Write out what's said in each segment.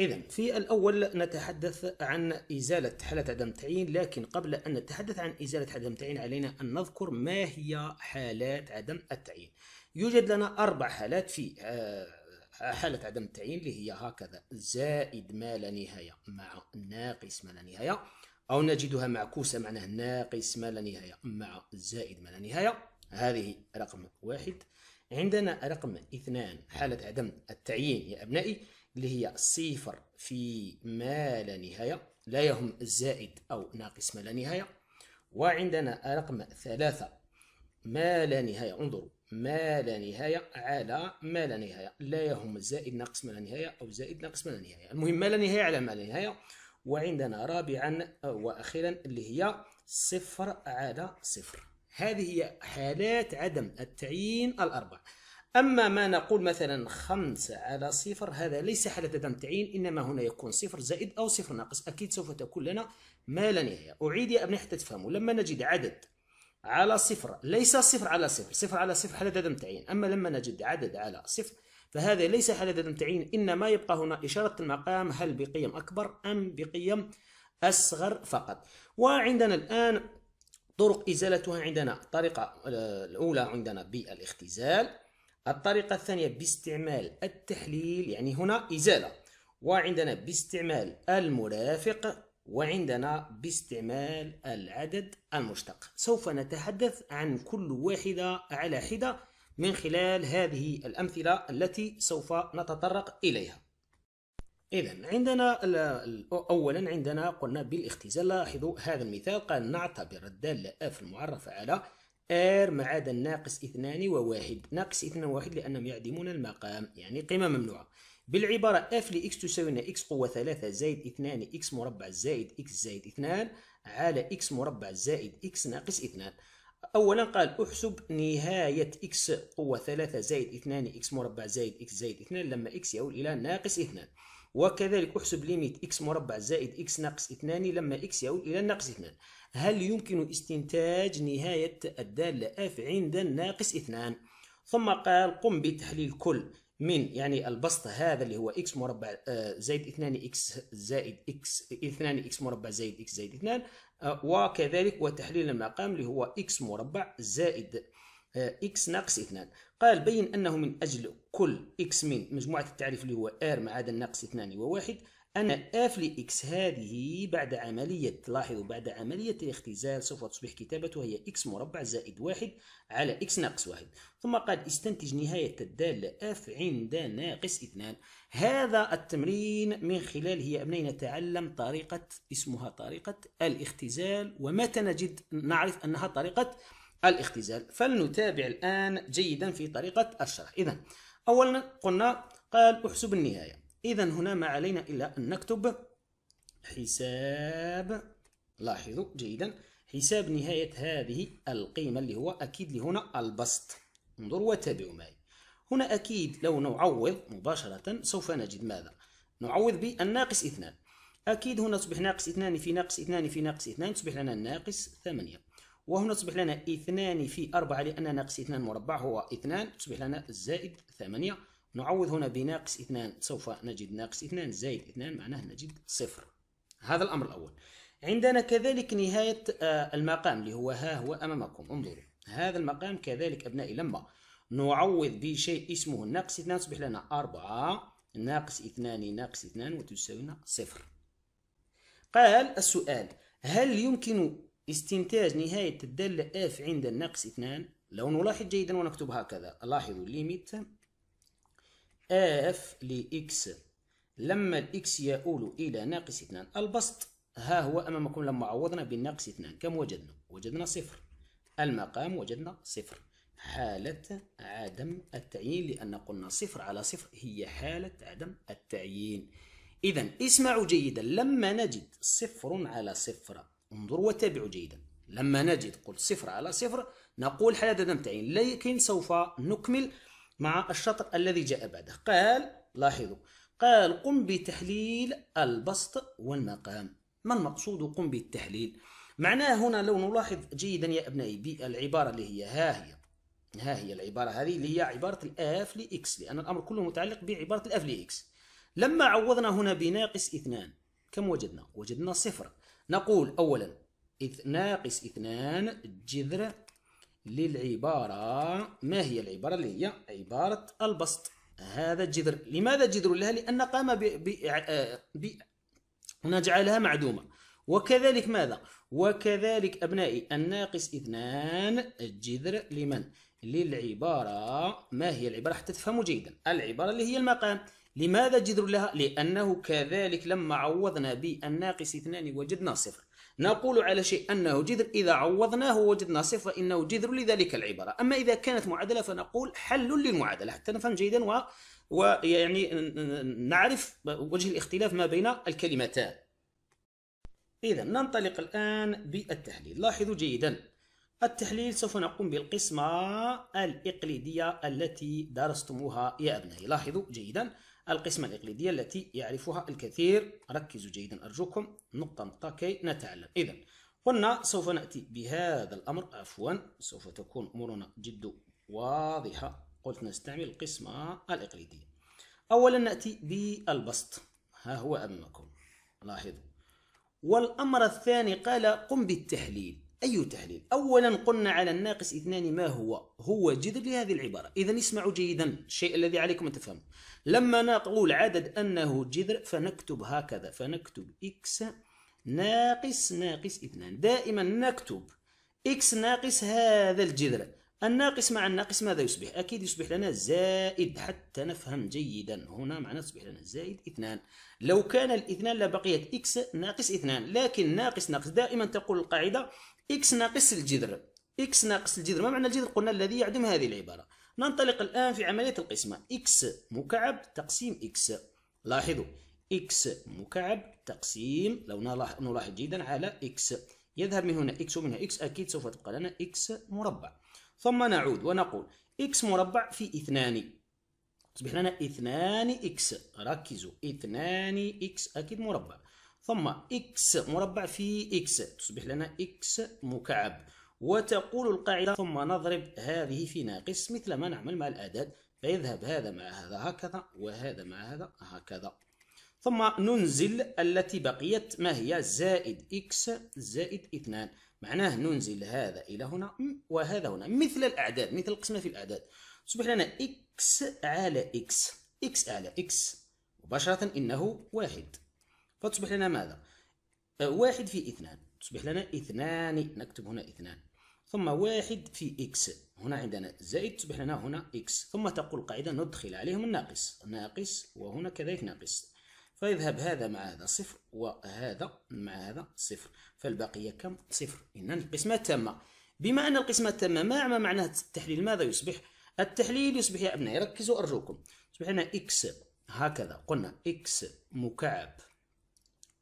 إذا في الأول نتحدث عن إزالة حالة عدم تعيين لكن قبل أن نتحدث عن إزالة عدم تعيين علينا أن نذكر ما هي حالات عدم التعيين يوجد لنا أربع حالات في آه، حالة عدم التعيين اللي هي هكذا زائد ما لا نهاية مع ناقص ما لا نهاية أو نجدها معكوسة معناه ناقص ما لا نهاية مع زائد ما لا نهاية هذه رقم واحد عندنا رقم اثنان حالة عدم التعيين يا أبنائي اللي هي صفر في ما لا نهاية لا يهم زائد أو ناقص ما لا نهاية وعندنا رقم ثلاثة ما لا نهاية انظروا ما لا نهاية على ما لا نهاية لا يهم زائد ناقص ما لا نهاية أو زائد ناقص ما لا نهاية المهم ما لا نهاية على ما لا نهاية وعندنا رابعا وأخيرا اللي هي صفر على صفر هذه هي حالات عدم التعيين الأربع أما ما نقول مثلا خمسة على صفر هذا ليس حالة عدم تعيين إنما هنا يكون صفر زائد أو صفر ناقص أكيد سوف تكون لنا ما لا نهاية أعيد يا أبني حتى تفهموا لما نجد عدد على صفر ليس صفر على صفر صفر على صفر حالة عدم تعيين أما لما نجد عدد على صفر فهذا ليس حالة عدم تعيين إنما يبقى هنا إشارة المقام هل بقيم أكبر أم بقيم أصغر فقط وعندنا الآن طرق إزالتها عندنا الطريقة آه، الأولى عندنا بالاختزال الطريقة الثانية باستعمال التحليل يعني هنا إزالة وعندنا باستعمال المرافق وعندنا باستعمال العدد المشتق سوف نتحدث عن كل واحدة على حدة من خلال هذه الأمثلة التي سوف نتطرق إليها إذا عندنا أولا عندنا قلنا بالاختزال لاحظوا هذا المثال قال نعتبر الدالة اف المعرفة على R ما عدا ناقص اثنان وواحد ناقص اثنان وواحد لأنهم يعدمون المقام يعني قيمة ممنوعة بالعبارة f لx تساوينا x قوة ثلاثة زائد اثنان x مربع زائد x زائد اثنان على x مربع زائد x ناقص اثنان أولا قال أحسب نهاية x قوة ثلاثة زائد اثنان x مربع زائد x زائد اثنان لما x يؤول إلى ناقص اثنان وكذلك احسب ليميت اكس مربع زائد اكس ناقص 2 لما اكس يعود الى ناقص 2 هل يمكن استنتاج نهاية الدالة اف عند الناقص 2 ثم قال قم بتحليل كل من يعني البسط هذا اللي هو اكس آه، مربع زائد 2 اكس زائد اكس 2 اكس مربع زائد اكس زائد 2 وكذلك وتحليل المقام اللي هو اكس مربع زائد اكس آه، ناقص 2 قال بين أنه من أجل كل إكس من مجموعة التعريف اللي هو R ما عدا الناقص 2 وواحد أن اف لإكس هذه بعد عملية لاحظوا بعد عملية الاختزال سوف تصبح كتابتها هي إكس مربع زائد واحد على إكس ناقص واحد ثم قال استنتج نهاية الدالة اف عند ناقص اثنان هذا التمرين من خلاله يا أبني نتعلم طريقة اسمها طريقة الاختزال ومتى نجد نعرف أنها طريقة الاختزال فلنتابع الآن جيدا في طريقة الشرح إذا أولا قلنا قال احسب النهاية إذا هنا ما علينا إلا أن نكتب حساب لاحظوا جيدا حساب نهاية هذه القيمة اللي هو أكيد لهنا البسط انظروا وتابعوا معي هنا أكيد لو نعوض مباشرة سوف نجد ماذا نعوض بالناقص اثنان أكيد هنا تصبح ناقص اثنان في ناقص اثنان في ناقص اثنان تصبح لنا ناقص ثمانية وهنا تصبح لنا اثنان في أربعة لأن ناقص اثنان مربع هو اثنان تصبح لنا زائد ثمانية نعوض هنا بناقص اثنان سوف نجد ناقص اثنان زائد اثنان معناه نجد صفر هذا الأمر الأول عندنا كذلك نهاية آه، المقام اللي هو ها هو أمامكم انظروا هذا المقام كذلك أبنائي لما نعوض بشيء اسمه ناقص اثنان تصبح لنا أربعة ناقص اثنان ناقص اثنان وتساوي صفر قال السؤال هل يمكن استنتاج نهاية الدالة اف عند الناقص اثنان لو نلاحظ جيدا ونكتب هكذا لاحظوا ليميت اف لإكس لما الإكس يؤول إلى ناقص اثنان البسط ها هو أمامكم لما عوضنا بالناقص اثنان كم وجدنا؟ وجدنا صفر المقام وجدنا صفر حالة عدم التعيين لأن قلنا صفر على صفر هي حالة عدم التعيين إذا اسمعوا جيدا لما نجد صفر على صفر انظروا وتابعوا جيدا لما نجد قل صفر على صفر نقول حياة عدم تعيين لكن سوف نكمل مع الشطر الذي جاء بعده قال لاحظوا قال قم بتحليل البسط والمقام ما المقصود قم بالتحليل معناه هنا لو نلاحظ جيدا يا أبنائي بالعبارة اللي هي ها هي ها هي العبارة هذه اللي هي عبارة الآف لإكس لأن الأمر كله متعلق بعبارة الآف لإكس لما عوضنا هنا بناقص اثنان كم وجدنا؟ وجدنا صفر نقول أولا إث ناقص اثنان جذر للعبارة ما هي العبارة اللي هي عبارة البسط هذا جذر لماذا جذر لها لأن قام ب... ب... آه، ب... نجعلها معدومة وكذلك ماذا وكذلك أبنائي الناقص اثنان جذر لمن للعبارة ما هي العبارة حتى تفهموا جيدا العبارة اللي هي المقام لماذا جذر لها؟ لأنه كذلك لما عوضنا بالناقص اثنان وجدنا صفر نقول على شيء أنه جذر إذا عوضناه وجدنا صفر فإنه جذر لذلك العبارة أما إذا كانت معادلة فنقول حل للمعادلة حتى نفهم جيدا و... ويعني نعرف وجه الاختلاف ما بين الكلمتان إذا ننطلق الآن بالتحليل لاحظوا جيدا التحليل سوف نقوم بالقسمة الإقليدية التي درستموها يا أبنائي لاحظوا جيداً القسمة الإقليدية التي يعرفها الكثير ركزوا جيدا أرجوكم نقطة نقطة كي نتعلم إذا قلنا سوف نأتي بهذا الأمر عفوا سوف تكون أمورنا جد واضحة قلت نستعمل القسمة الإقليدية أولا نأتي بالبسط ها هو أمامكم لاحظوا والأمر الثاني قال قم بالتحليل أي تحليل أولا قلنا على الناقص اثنان ما هو هو جذر لهذه العبارة إذا اسمعوا جيدا الشيء الذي عليكم أن تفهموا لما نقول عدد أنه جذر فنكتب هكذا فنكتب إكس ناقص ناقص اثنان دائما نكتب إكس ناقص هذا الجذر الناقص مع الناقص ماذا يصبح أكيد يصبح لنا زائد حتى نفهم جيدا هنا معناه يصبح لنا زائد اثنان لو كان الاثنان لبقيت إكس ناقص اثنان لكن ناقص ناقص دائما تقول القاعدة إكس ناقص الجذر إكس ناقص الجذر ما معنى الجذر قلنا الذي يعدم هذه العبارة ننطلق الآن في عملية القسمة إكس مكعب تقسيم إكس لاحظوا إكس مكعب تقسيم لو نلاحظ جيدا على إكس يذهب من هنا إكس ومن هنا إكس أكيد سوف تبقى لنا إكس مربع ثم نعود ونقول إكس مربع في اثنان تصبح لنا اثنان إكس ركزوا اثنان إكس أكيد مربع ثم إكس مربع في إكس تصبح لنا إكس مكعب وتقول القاعدة ثم نضرب هذه في ناقص مثل ما نعمل مع الأعداد فيذهب هذا مع هذا هكذا وهذا مع هذا هكذا ثم ننزل التي بقيت ما هي زائد إكس زائد اثنان معناه ننزل هذا إلى هنا وهذا هنا مثل الأعداد مثل القسمة في الأعداد تصبح لنا إكس على إكس إكس على إكس مباشرة إنه واحد فتصبح لنا ماذا؟ آه، واحد في اثنان تصبح لنا اثنان نكتب هنا اثنان ثم واحد في إكس هنا عندنا زائد تصبح لنا هنا إكس ثم تقول القاعدة ندخل عليهم الناقص ناقص وهنا كذلك ناقص فيذهب هذا مع هذا صفر وهذا مع هذا صفر فالبقية كم صفر إذن القسمة تامة بما أن القسمة تامة ما معنى التحليل ماذا يصبح التحليل يصبح يا أبنائي ركزوا أرجوكم يصبح لنا إكس هكذا قلنا إكس مكعب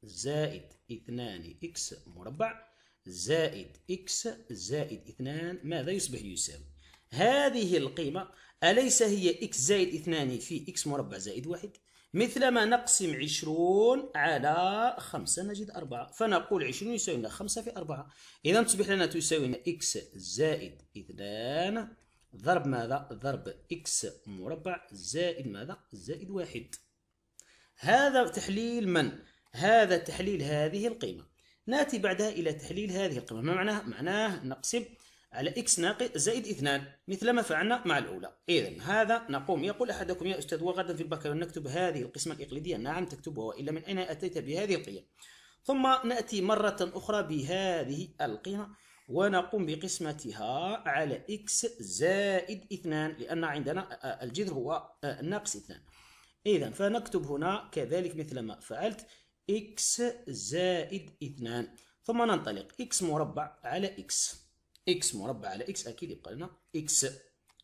زائد اثنان إكس مربع زائد إكس زائد اثنان ماذا يصبح يساوي هذه القيمة أليس هي إكس زائد اثنان في إكس مربع زائد واحد مثلما نقسم عشرون على خمسة نجد أربعة فنقول عشرون يساوي لنا خمسة في أربعة إذا تصبح لنا تساوي لنا إكس زائد اثنان ضرب ماذا؟ ضرب إكس مربع زائد ماذا؟ زائد واحد هذا تحليل من؟ هذا تحليل هذه القيمة ناتي بعدها إلى تحليل هذه القيمة ما معناه؟ معناه نقسم على x ناقص زائد اثنان مثل ما فعلنا مع الأولى إذا هذا نقوم يقول أحدكم يا أستاذ وغدا في البكالوريا نكتب هذه القسمة الإقليدية نعم تكتبها وإلا من أين أتيت بهذه القيم ثم نأتي مرة أخرى بهذه القيمة ونقوم بقسمتها على x زائد اثنان لأن عندنا الجذر هو ناقص اثنان إذا فنكتب هنا كذلك مثل ما فعلت إكس زائد اثنان ثم ننطلق إكس مربع على إكس إكس مربع على إكس أكيد يبقى لنا إكس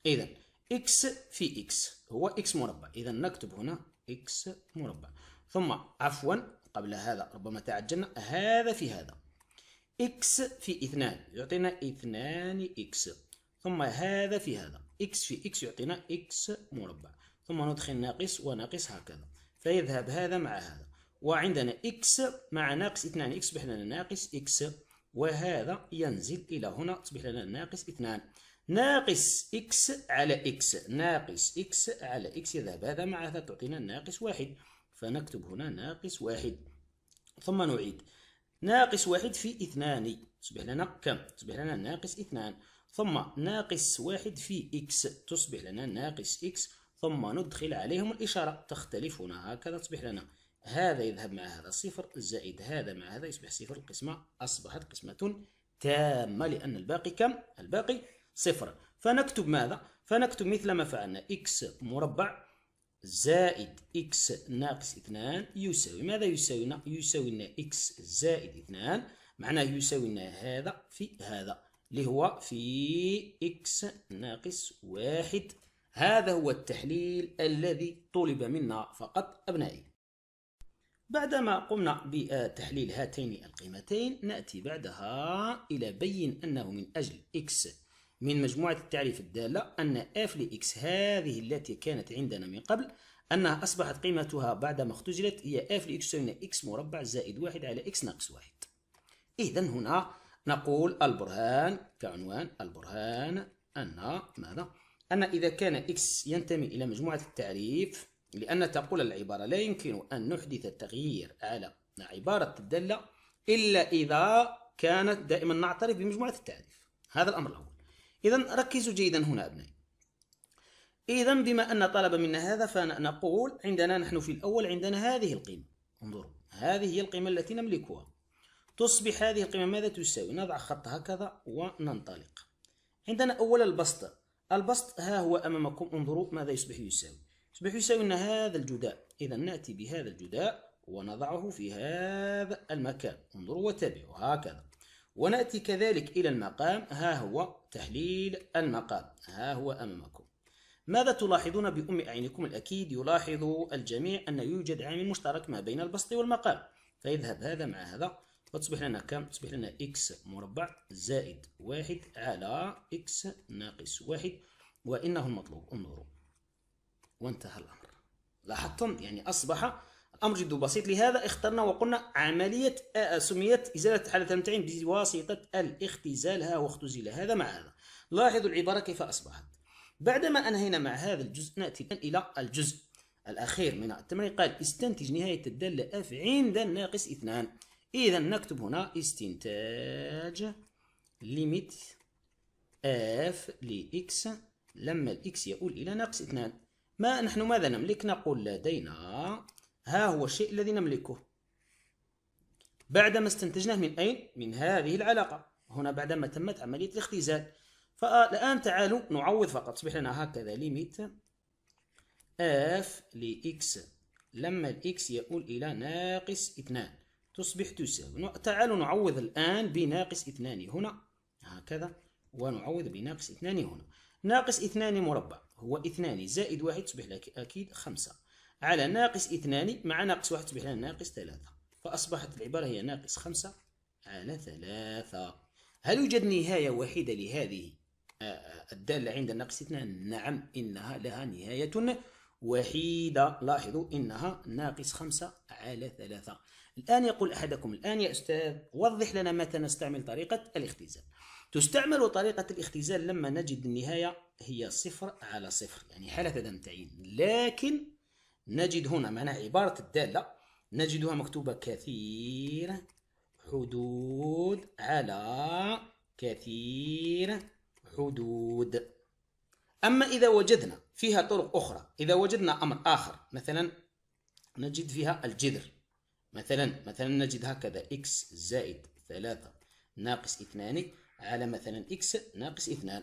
إذا إكس في إكس هو إكس مربع إذا نكتب هنا إكس مربع ثم عفوا قبل هذا ربما تعجلنا هذا في هذا إكس في اثنان يعطينا اثنان إكس ثم هذا في هذا إكس في إكس يعطينا إكس مربع ثم ندخل ناقص وناقص هكذا فيذهب هذا مع هذا وعندنا إكس مع ناقص إثنان إكس تصبح لنا ناقص إكس وهذا ينزل إلى هنا تصبح لنا ناقص إثنان ناقص إكس على إكس ناقص إكس على إكس يذهب هذا مع هذا تعطينا ناقص واحد فنكتب هنا ناقص واحد ثم نعيد ناقص واحد في اثنان تصبح لنا كم؟ تصبح لنا ناقص اثنان ثم ناقص واحد في إكس تصبح لنا ناقص إكس ثم ندخل عليهم الإشارة تختلف هنا هكذا تصبح لنا هذا يذهب مع هذا صفر زائد هذا مع هذا يصبح صفر القسمة أصبحت قسمة تامة لأن الباقي كم؟ الباقي صفر فنكتب ماذا؟ فنكتب مثل ما فعلنا x مربع زائد x ناقص 2 يساوي ماذا يساوينا؟ يساوينا x زائد 2 معناه يساوينا هذا في هذا اللي هو في x ناقص 1 هذا هو التحليل الذي طلب منا فقط أبنائي بعدما قمنا بتحليل هاتين القيمتين نأتي بعدها إلى بين أنه من أجل x من مجموعة التعريف الدالة أن f لx هذه التي كانت عندنا من قبل أنها أصبحت قيمتها بعدما اختجلت هي f لx تساوي x مربع زائد واحد على x ناقص واحد إذا هنا نقول البرهان كعنوان البرهان أن ماذا؟ أن إذا كان x ينتمي إلى مجموعة التعريف لأن تقول العبارة لا يمكن أن نحدث التغيير على عبارة الدالة إلا إذا كانت دائما نعترف بمجموعة التعريف هذا الأمر الأول إذا ركزوا جيدا هنا أبنائي إذا بما أن طلب منا هذا فنقول عندنا نحن في الأول عندنا هذه القيمة انظروا هذه هي القيمة التي نملكها تصبح هذه القيمة ماذا تساوي نضع خط هكذا وننطلق عندنا أولا البسط البسط ها هو أمامكم انظروا ماذا يصبح يساوي يصبح يساوي هذا الجداء إذا نأتي بهذا الجداء ونضعه في هذا المكان انظروا وتابعوا هكذا ونأتي كذلك إلى المقام ها هو تحليل المقام ها هو أمامكم ماذا تلاحظون بأم أعينكم الأكيد يلاحظ الجميع أن يوجد عامل مشترك ما بين البسط والمقام فيذهب هذا مع هذا وتصبح لنا كم؟ تصبح لنا x مربع زائد واحد على x ناقص واحد وإنه المطلوب انظروا وانتهى الأمر لاحظتم يعني أصبح الأمر جد بسيط لهذا اخترنا وقلنا عملية آه، آه، سميت إزالة حالة المتعين بواسطة الاختزال ها واختزل هذا مع هذا لاحظوا العبارة كيف أصبحت بعدما أنهينا مع هذا الجزء نأتي إلى الجزء الأخير من التمرين قال استنتج نهاية الدالة اف عند الناقص اثنان إذا نكتب هنا استنتاج ليميت اف لإكس لما الإكس يؤول إلى ناقص اثنان ما نحن ماذا نملك نقول لدينا ها هو الشيء الذي نملكه بعدما استنتجناه من أين؟ من هذه العلاقة هنا بعدما تمت عملية الاختزال فالآن تعالوا نعوض فقط تصبح لنا هكذا ليميت اف لإكس لما الإكس يؤول إلى ناقص اثنان تصبح تساوي تعالوا نعوض الآن بناقص اثنان هنا هكذا ونعوض بناقص اثنان هنا ناقص اثنان مربع هو اثنان زائد واحد تصبح لك أكيد خمسة على ناقص اثنان مع ناقص واحد تصبح لنا ناقص ثلاثة فأصبحت العبارة هي ناقص خمسة على ثلاثة هل يوجد نهاية واحدة لهذه آه، آه، الدالة عند ناقص اثنان؟ نعم إنها لها نهاية وحيدة لاحظوا إنها ناقص خمسة على ثلاثة الآن يقول أحدكم الآن يا أستاذ وضح لنا متى نستعمل طريقة الاختزال تستعمل طريقة الاختزال لما نجد النهاية هي صفر على صفر يعني حالة عدم تعيين لكن نجد هنا معنى عبارة الدالة نجدها مكتوبة كثير حدود على كثير حدود أما إذا وجدنا فيها طرق أخرى إذا وجدنا أمر آخر مثلا نجد فيها الجذر مثلا مثلا نجد هكذا x زائد ثلاثة ناقص اثنان على مثلا إكس ناقص اثنان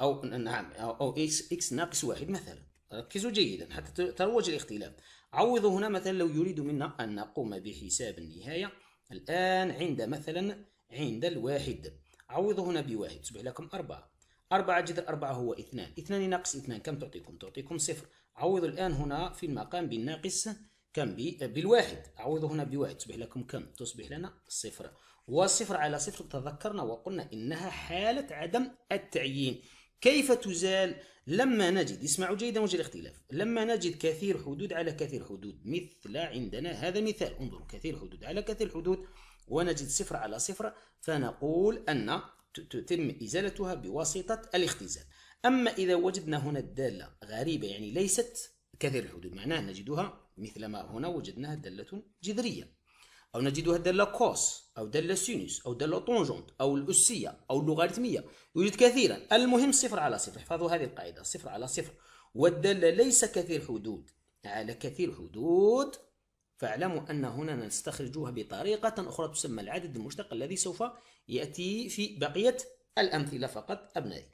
أو نعم أو إكس إكس ناقص واحد مثلا ركزوا جيدا حتى تروج الاختلاف عوضوا هنا مثلا لو يريد منا أن نقوم بحساب النهاية الآن عند مثلا عند الواحد عوضوا هنا بواحد تصبح لكم أربعة أربعة جذر أربعة هو اثنان اثنان ناقص اثنان كم تعطيكم؟ تعطيكم صفر عوضوا الآن هنا في المقام بالناقص كم بالواحد عوضوا هنا بواحد تصبح لكم كم؟ تصبح لنا صفر وصفر على صفر تذكرنا وقلنا إنها حالة عدم التعيين كيف تزال لما نجد اسمعوا جيدا وجه الاختلاف لما نجد كثير حدود على كثير حدود مثل عندنا هذا مثال انظروا كثير حدود على كثير حدود ونجد صفر على صفر فنقول أن تتم إزالتها بواسطة الاختزال أما إذا وجدنا هنا الدالة غريبة يعني ليست كثير الحدود معناه نجدها مثل ما هنا وجدناها دالة جذرية أو نجدها الداله كوس أو دالة سينوس أو دالة طونجونت أو الأسية أو اللوغاريتمية يوجد كثيرا المهم صفر على صفر احفظوا هذه القاعدة صفر على صفر والدالة ليس كثير حدود على كثير حدود فاعلموا أن هنا نستخرجها بطريقة أخرى تسمى العدد المشتق الذي سوف يأتي في بقية الأمثلة فقط أبنائي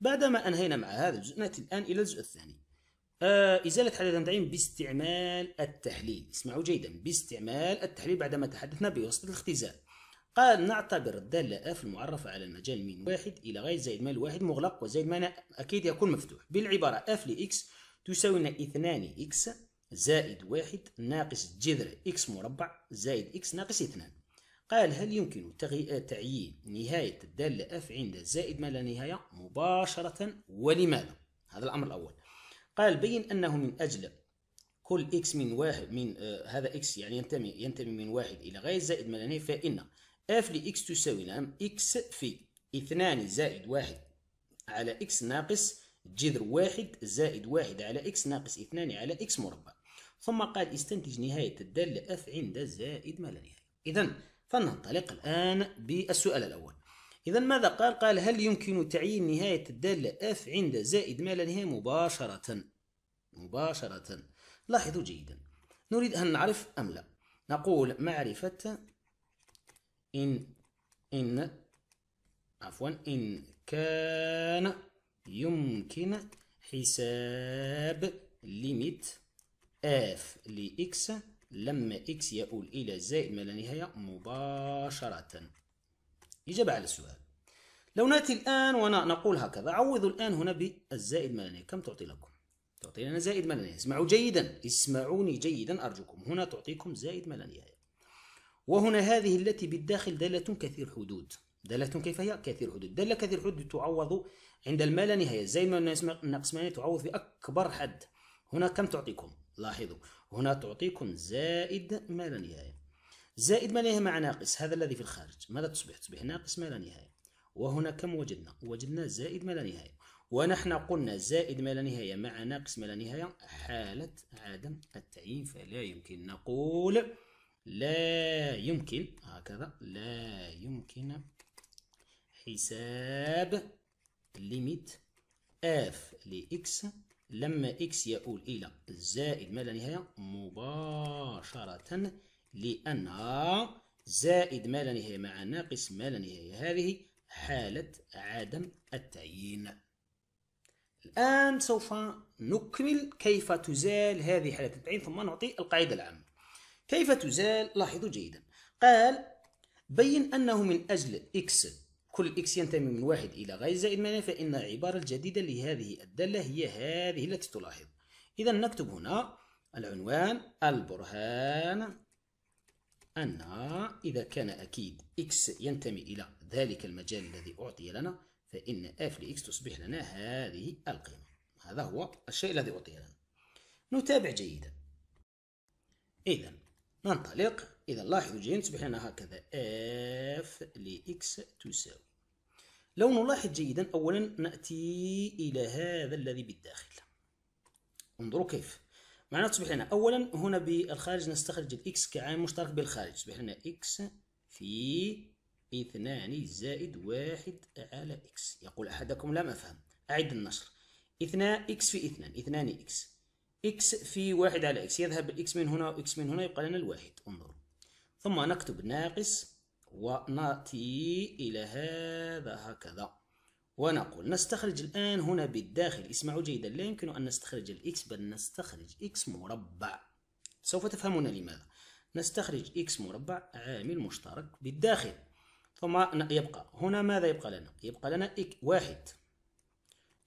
بعدما أنهينا مع هذا الجزء نأتي الآن إلى الجزء الثاني آه إزالة حدث التنعيم باستعمال التحليل اسمعوا جيدا باستعمال التحليل بعدما تحدثنا بواسطة الاختزال قال نعتبر الدالة اف المعرفة على المجال من واحد إلى غاية زائد مال واحد مغلق وزائد ما أكيد يكون مفتوح بالعبارة اف لإكس تساوي لنا اثنان إكس زائد واحد ناقص جذر إكس مربع زائد إكس ناقص اثنان قال هل يمكن تعيين نهاية الدالة اف عند زائد ما لا نهاية مباشرة ولماذا؟ هذا الأمر الأول قال بين أنه من أجل كل إكس من واحد من آه هذا إكس يعني ينتمي ينتمي من واحد إلى غير زائد ملانية فإن اف لإكس تساوي نعم إكس في اثنان زائد واحد على إكس ناقص جذر واحد زائد واحد على إكس ناقص اثنان على إكس مربع ثم قال استنتج نهاية الدالة اف عند زائد ما لا نهاية إذا فلننطلق الآن بالسؤال الأول إذا ماذا قال؟ قال هل يمكن تعيين نهاية الدالة F عند زائد ما لا نهاية مباشرة؟ مباشرة لاحظوا جيدا نريد أن نعرف أم لا نقول معرفة إن إن عفوا إن كان يمكن حساب ليميت اف لإكس لما إكس يؤول إلى زائد ما لا نهاية مباشرة إجابة على السؤال لو نأتي الآن ونقول هكذا عوضوا الآن هنا بالزائد ما نهايه كم تعطي لكم؟ تعطي لنا زائد ما نهايه اسمعوا جيدا اسمعوني جيدا أرجوكم هنا تعطيكم زائد ما نهايه وهنا هذه التي بالداخل دالة كثير حدود دالة كيف هي؟ كثير حدود دالة كثير حدود تعوض عند ما لا نهاية زي ما ناقص نهايه تعوض بأكبر حد هنا كم تعطيكم؟ لاحظوا هنا تعطيكم زائد ما لا نهاية زائد ما لا نهاية مع ناقص هذا الذي في الخارج ماذا تصبح؟ تصبح ناقص ما لا نهاية وهنا كم وجدنا؟ وجدنا زائد ما لا نهاية ونحن قلنا زائد ما لا نهاية مع ناقص ما لا نهاية حالة عدم التعيين فلا يمكن نقول لا يمكن هكذا لا يمكن حساب ليميت اف لإكس لما إكس يؤول إلى زائد ما لا نهاية مباشرة لأنها زائد ما لا نهاية مع ناقص ما لا نهاية هذه حالة عدم التعيين الآن سوف نكمل كيف تزال هذه حالة التعيين ثم نعطي القاعدة العامة كيف تزال لاحظوا جيدا قال بين أنه من أجل x كل x ينتمي من واحد إلى غير زائد معناه فإن العبارة الجديدة لهذه الدالة هي هذه التي تلاحظ إذا نكتب هنا العنوان البرهان أن إذا كان أكيد x ينتمي إلى ذلك المجال الذي أعطي لنا فإن f لx تصبح لنا هذه القيمة هذا هو الشيء الذي أعطي لنا نتابع جيدا إذا ننطلق إذا لاحظوا جيدا تصبح لنا هكذا f لx تساوي لو نلاحظ جيدا أولا نأتي إلى هذا الذي بالداخل انظروا كيف معناها تصبح لنا اولا هنا بالخارج نستخرج الاكس كعامل مشترك بالخارج تصبح لنا اكس في اثنان زائد واحد على اكس يقول احدكم لم افهم اعد النشر اثنان اكس في اثنان اثنان اكس اكس في واحد على اكس يذهب الاكس من هنا واكس من هنا يبقى لنا الواحد انظروا ثم نكتب ناقص وناتي الى هذا هكذا ونقول نستخرج الآن هنا بالداخل اسمعوا جيدا لا يمكن أن نستخرج الإكس بل نستخرج إكس مربع سوف تفهمون لماذا نستخرج إكس مربع عامل مشترك بالداخل ثم يبقى هنا ماذا يبقى لنا يبقى لنا واحد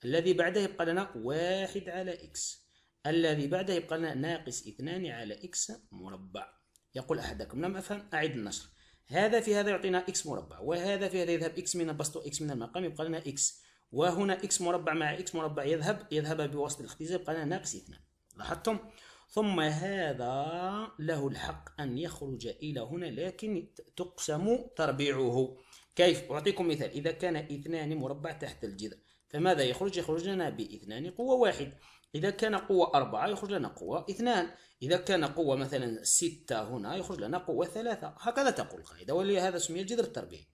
الذي بعده يبقى لنا واحد على إكس الذي بعده يبقى لنا ناقص اثنان على إكس مربع يقول أحدكم لم أفهم أعيد النشر هذا في هذا يعطينا اكس مربع وهذا في هذا يذهب اكس من البسط واكس من المقام يبقى لنا اكس وهنا اكس مربع مع اكس مربع يذهب يذهب بواسطه الاختزال يبقى لنا ناقص اثنان لاحظتم ثم هذا له الحق ان يخرج الى هنا لكن تقسم تربيعه كيف اعطيكم مثال اذا كان اثنان مربع تحت الجذر فماذا يخرج؟ يخرج لنا باثنان قوة واحد إذا كان قوة أربعة يخرج لنا قوة اثنان إذا كان قوة مثلا ستة هنا يخرج لنا قوة ثلاثة هكذا تقول القاعدة ولهذا سمي الجذر التربيعي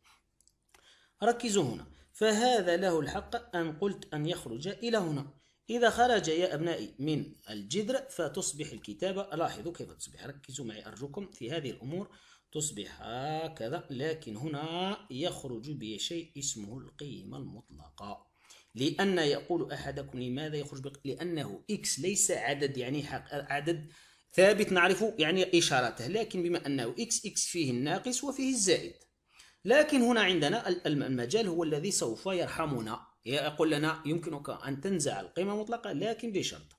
ركزوا هنا فهذا له الحق أن قلت أن يخرج إلى هنا إذا خرج يا أبنائي من الجذر فتصبح الكتابة لاحظوا كيف تصبح ركزوا معي أرجوكم في هذه الأمور تصبح هكذا لكن هنا يخرج بشيء اسمه القيمة المطلقة لأن يقول أحدكم لماذا يخرج بق... لأنه إكس ليس عدد يعني حق... عدد ثابت نعرف يعني إشارته لكن بما أنه إكس إكس فيه الناقص وفيه الزائد لكن هنا عندنا المجال هو الذي سوف يرحمنا يقول لنا يمكنك أن تنزع القيمة المطلقة لكن بشرط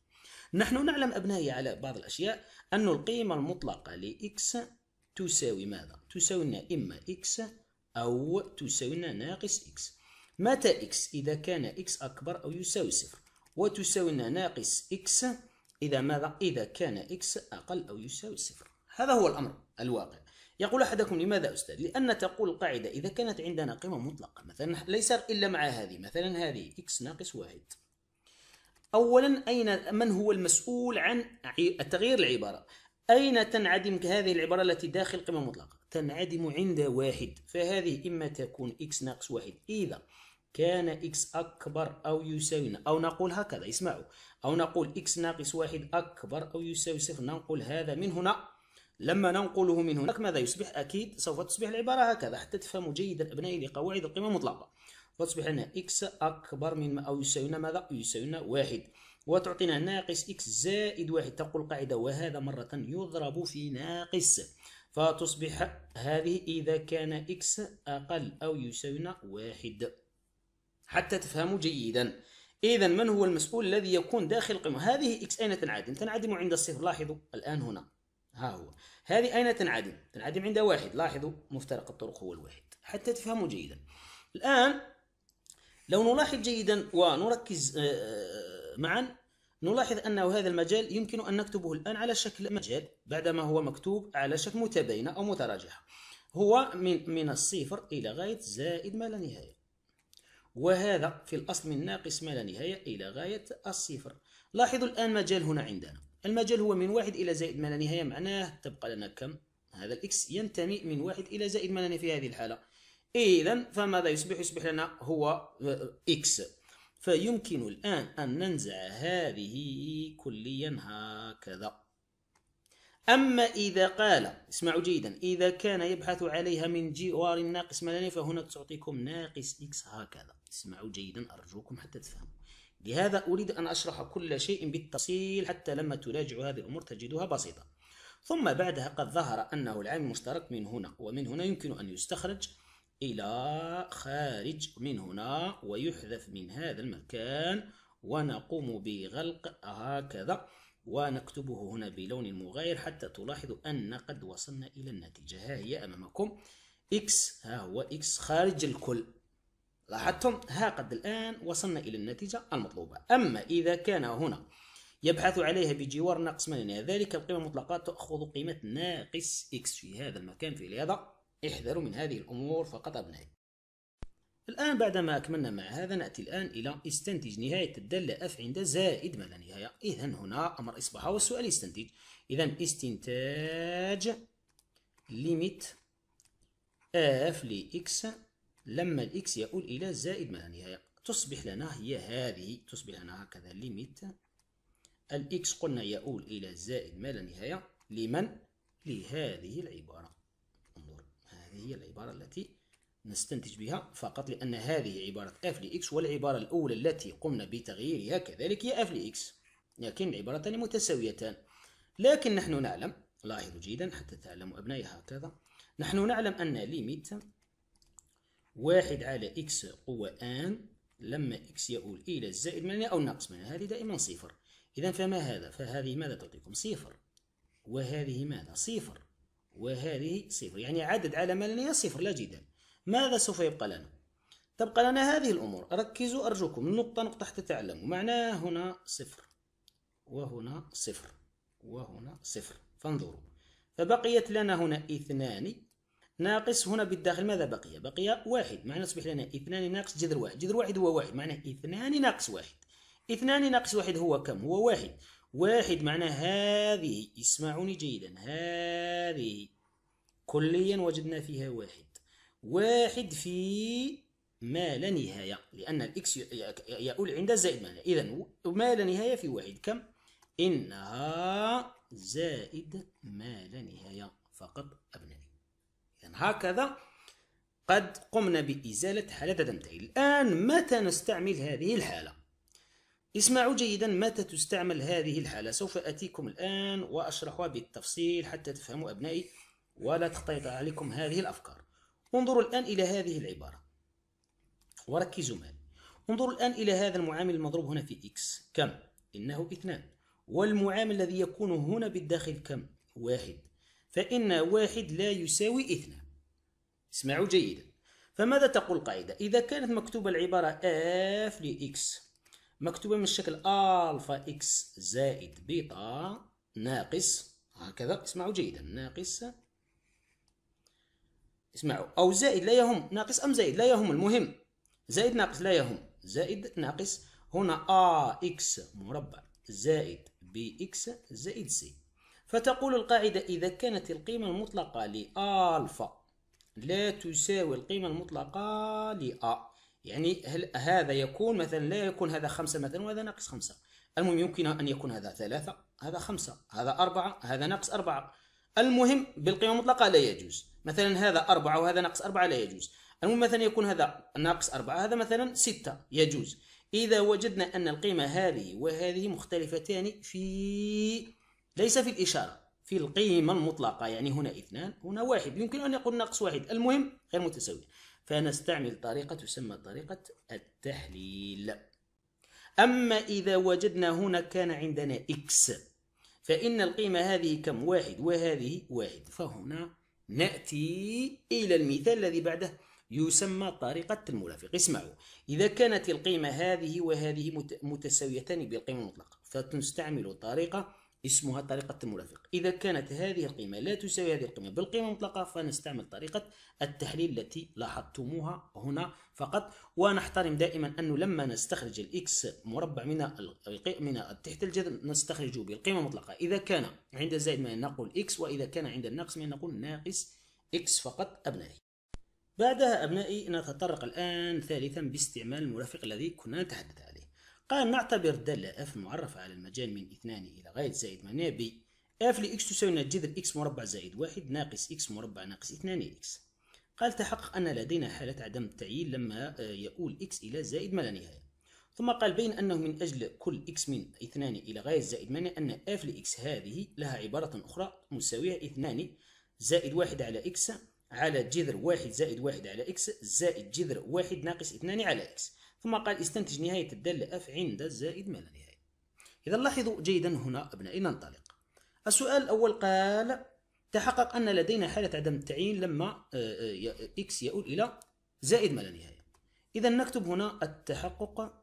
نحن نعلم أبنائي على بعض الأشياء أن القيمة المطلقة لإكس تساوي ماذا؟ تساوي لنا إما إكس أو تساوي لنا ناقص إكس متى إكس إذا كان إكس أكبر أو يساوي صفر وتساوي لنا ناقص إكس إذا ماذا إذا كان إكس أقل أو يساوي صفر هذا هو الأمر الواقع يقول أحدكم لماذا أستاذ؟ لأن تقول القاعدة إذا كانت عندنا قيمة مطلقة مثلا ليس إلا مع هذه مثلا هذه إكس ناقص واحد أولا أين من هو المسؤول عن تغيير العبارة؟ أين تنعدم هذه العبارة التي داخل قيمة مطلقة؟ تنعدم عند واحد فهذه إما تكون إكس ناقص واحد إذا كان إكس أكبر أو يساوي أو نقول هكذا اسمعوا أو نقول إكس ناقص واحد أكبر أو يساوي صفر ننقل هذا من هنا لما ننقله من هناك ماذا يصبح أكيد سوف تصبح العبارة هكذا حتى تفهموا جيدا أبنائي لقواعد القيمة المطلقة فتصبح لنا إكس أكبر من أو يساوينا ماذا يساوينا واحد وتعطينا ناقص إكس زائد واحد تقول قاعدة وهذا مرة يضرب في ناقص فتصبح هذه إذا كان إكس أقل أو يساوينا واحد حتى تفهموا جيدا إذا من هو المسؤول الذي يكون داخل القمة هذه إكس أين تنعدم تنعدم عند الصفر لاحظوا الآن هنا ها هو هذه أين تنعدم تنعدم عند واحد لاحظوا مفترق الطرق هو الواحد حتى تفهموا جيدا الآن لو نلاحظ جيدا ونركز آه، آه، معا نلاحظ أنه هذا المجال يمكن أن نكتبه الآن على شكل مجال بعدما هو مكتوب على شكل متباينة أو متراجحة هو من من الصفر إلى غاية زائد ما لا نهاية وهذا في الأصل من ناقص ما لا نهاية إلى غاية الصفر لاحظوا الآن مجال هنا عندنا المجال هو من واحد إلى زائد ما لا نهاية معناه تبقى لنا كم هذا الإكس ينتمي من واحد إلى زائد ما لا نهاية في هذه الحالة إذا فماذا يصبح يصبح لنا هو إكس آه، فيمكن الآن أن ننزع هذه كليا هكذا أما إذا قال اسمعوا جيدا إذا كان يبحث عليها من جوار ناقص ملاني فهنا تعطيكم ناقص إكس هكذا اسمعوا جيدا أرجوكم حتى تفهموا لهذا أريد أن أشرح كل شيء بالتفصيل حتى لما تراجعوا هذه الأمور تجدها بسيطة ثم بعدها قد ظهر أنه العامل المشترك من هنا ومن هنا يمكن أن يستخرج إلى خارج من هنا ويحذف من هذا المكان ونقوم بغلق هكذا ونكتبه هنا بلون مغاير حتى تلاحظوا أن قد وصلنا إلى النتيجة ها هي أمامكم إكس ها هو إكس خارج الكل لاحظتم ها قد الآن وصلنا إلى النتيجة المطلوبة أما إذا كان هنا يبحث عليها بجوار ناقص ثمانية ذلك القيمة المطلقة تأخذ قيمة ناقص إكس في هذا المكان في لهذا احذروا من هذه الأمور فقط أبنائي الآن بعدما أكملنا مع هذا نأتي الآن إلى استنتج نهاية الدالة أف عند زائد ما لا نهاية إذا هنا أمر إصبح والسؤال يستنتج إذا استنتاج ليميت اف لإكس لما الإكس يؤول إلى زائد ما لا نهاية تصبح لنا هي هذه تصبح لنا هكذا ليميت الإكس قلنا يؤول إلى زائد ما لا نهاية لمن؟ لهذه العبارة انظر هذه هي العبارة التي نستنتج بها فقط لأن هذه عبارة f لx والعبارة الأولى التي قمنا بتغييرها كذلك هي f لx لكن عبارتان متساويتان لكن نحن نعلم لاحظوا جيدا حتى تعلموا أبنائي هكذا نحن نعلم أن ليميت واحد على x قوة n لما x يؤول إلى الزائد من أو النقص من هذه دائما صفر إذا فما هذا فهذه ماذا تعطيكم صفر وهذه ماذا صفر وهذه صفر يعني عدد على ما صفر لا جدال ماذا سوف يبقى لنا؟ تبقى لنا هذه الأمور ركزوا أرجوكم نقطة نقطة حتى تعلموا معناه هنا صفر وهنا صفر وهنا صفر فانظروا فبقيت لنا هنا اثنان ناقص هنا بالداخل ماذا بقي؟ بقي واحد معناه اصبح لنا اثنان ناقص جذر واحد جذر واحد هو واحد معناه اثنان ناقص واحد اثنان ناقص واحد هو كم؟ هو واحد واحد معناه هذه اسمعوني جيدا هذه كليا وجدنا فيها واحد واحد في ما لا نهاية لأن الإكس يؤول عند زائد ما لا إذا ما لا نهاية في واحد كم؟ إنها زائد ما لا نهاية فقط أبنائي إذا هكذا قد قمنا بإزالة حالة دمتعي الآن متى نستعمل هذه الحالة؟ اسمعوا جيدا متى تستعمل هذه الحالة سوف أتيكم الآن وأشرحها بالتفصيل حتى تفهموا أبنائي ولا تختلط عليكم هذه الأفكار انظروا الآن إلى هذه العبارة وركزوا معي انظروا الآن إلى هذا المعامل المضروب هنا في x كم؟ إنه اثنان والمعامل الذي يكون هنا بالداخل كم؟ واحد فإن واحد لا يساوي اثنان اسمعوا جيدا فماذا تقول القاعدة؟ إذا كانت مكتوبة العبارة f لx مكتوبة من الشكل ألفا x زائد بيتا ناقص هكذا اسمعوا جيدا ناقص اسمعوا أو زائد لا يهم ناقص أم زائد لا يهم المهم زائد ناقص لا يهم زائد ناقص هنا آ إكس مربع زائد بي إكس زائد سي فتقول القاعدة إذا كانت القيمة المطلقة لألفا لا تساوي القيمة المطلقة لأ يعني هل هذا يكون مثلا لا يكون هذا خمسة مثلا وهذا ناقص خمسة المهم يمكن أن يكون هذا ثلاثة هذا خمسة هذا أربعة هذا ناقص أربعة المهم بالقيمة المطلقة لا يجوز مثلا هذا أربعة وهذا ناقص أربعة لا يجوز المهم مثلا يكون هذا ناقص أربعة هذا مثلا ستة يجوز إذا وجدنا أن القيمة هذه وهذه مختلفتان في ليس في الإشارة في القيمة المطلقة يعني هنا اثنان هنا واحد يمكن أن يقول ناقص واحد المهم غير متساوية فنستعمل طريقة تسمى طريقة التحليل أما إذا وجدنا هنا كان عندنا إكس فإن القيمة هذه كم واحد وهذه واحد فهنا نأتي إلى المثال الذي بعده يسمى طريقة المرافق اسمعوا إذا كانت القيمة هذه وهذه متساويتان بالقيمة المطلقة فتستعمل طريقة اسمها طريقة المرافق إذا كانت هذه القيمة لا تساوي هذه القيمة بالقيمة المطلقة فنستعمل طريقة التحليل التي لاحظتموها هنا فقط ونحترم دائما أنه لما نستخرج الإكس مربع من من تحت الجذر نستخرج بالقيمة المطلقة إذا كان عند زائد ما نقول إكس وإذا كان عند النقص ما نقول ناقص إكس فقط أبنائي بعدها أبنائي نتطرق الآن ثالثا باستعمال المرافق الذي كنا نتحدث قال نعتبر دالة اف معرفة على المجال من اثنان إلى غاية زائد معناها ب اف اكس تساوي جذر إكس مربع زائد واحد ناقص إكس مربع ناقص اثنان إكس قال تحقق أن لدينا حالة عدم التعيين لما يؤول إكس إلى زائد ما لا نهاية ثم قال بين أنه من أجل كل إكس من اثنان إلى غاية زائد معنى أن اف اكس هذه لها عبارة أخرى مساوية اثنان زائد واحد على إكس على جذر واحد زائد واحد على إكس زائد جذر واحد ناقص اثنان على إكس ثم قال استنتج نهاية الدالة اف عند الزائد ما لا نهاية إذا لاحظوا جيدا هنا أبنائي ننطلق السؤال الأول قال تحقق أن لدينا حالة عدم التعيين لما إكس آه، آه، يؤول إلى زائد ما لا نهاية إذا نكتب هنا التحقق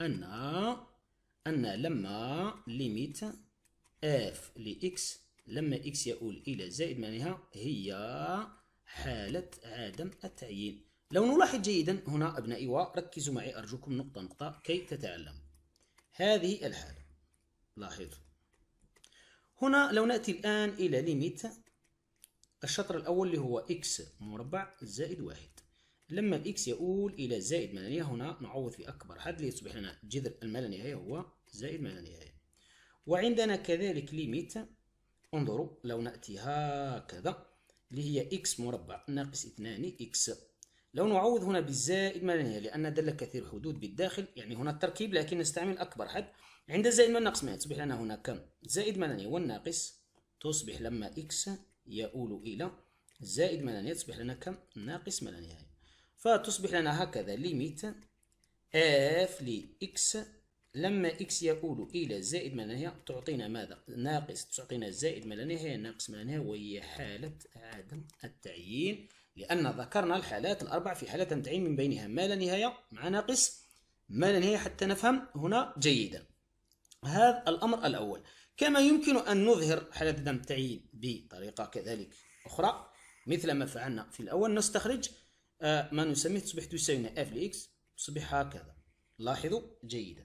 أن أن لما ليميت اف لإكس لما إكس يؤول إلى زائد ما لا نهاية هي حالة عدم التعيين لو نلاحظ جيدا هنا أبنائي وركزوا معي أرجوكم نقطة نقطة كي تتعلموا هذه الحالة لاحظوا هنا لو نأتي الآن إلى ليميت الشطر الأول اللي هو إكس مربع زائد واحد لما الإكس يؤول إلى زائد ما لا نهاية هنا نعوض في أكبر حد ليصبح لنا جذر ما لا نهاية هو زائد ما لا نهاية وعندنا كذلك ليميت انظروا لو نأتي هكذا اللي هي إكس مربع ناقص اثنان إكس لو نعوض هنا بالزائد ما لأن دل كثير حدود بالداخل يعني هنا التركيب لكن نستعمل أكبر حد عند الزائد ما الناقص ما تصبح لنا هنا كم زائد ما والناقص تصبح لما إكس يؤول إلى زائد ما تصبح لنا كم ناقص ما فتصبح لنا هكذا ليميت اف لإكس لما إكس يؤول إلى زائد ما تعطينا ماذا ناقص تعطينا زائد ما ناقص ما وهي حالة عدم التعيين لأن ذكرنا الحالات الأربع في حالة تعين من بينها ما لا نهاية مع ناقص ما لا نهاية حتى نفهم هنا جيدا هذا الأمر الأول كما يمكن أن نظهر حالة دم التعيين بطريقة كذلك أخرى مثل ما فعلنا في الأول نستخرج آه، ما نسميه تصبح تساوي اف لإكس تصبح هكذا لاحظوا جيدا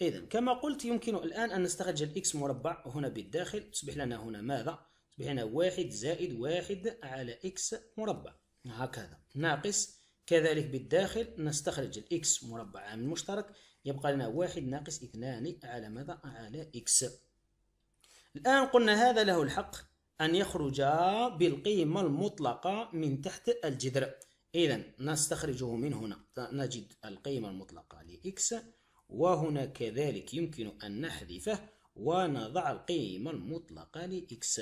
إذا كما قلت يمكن الآن أن نستخرج الإكس مربع هنا بالداخل تصبح لنا هنا ماذا؟ بأن واحد زائد واحد على إكس مربع هكذا ناقص كذلك بالداخل نستخرج الإكس مربع عامل مشترك يبقى لنا واحد ناقص اثنان على ماذا على إكس الآن قلنا هذا له الحق أن يخرج بالقيمة المطلقة من تحت الجذر إذا نستخرجه من هنا نجد القيمة المطلقة لإكس وهنا كذلك يمكن أن نحذفه ونضع القيمة المطلقة لإكس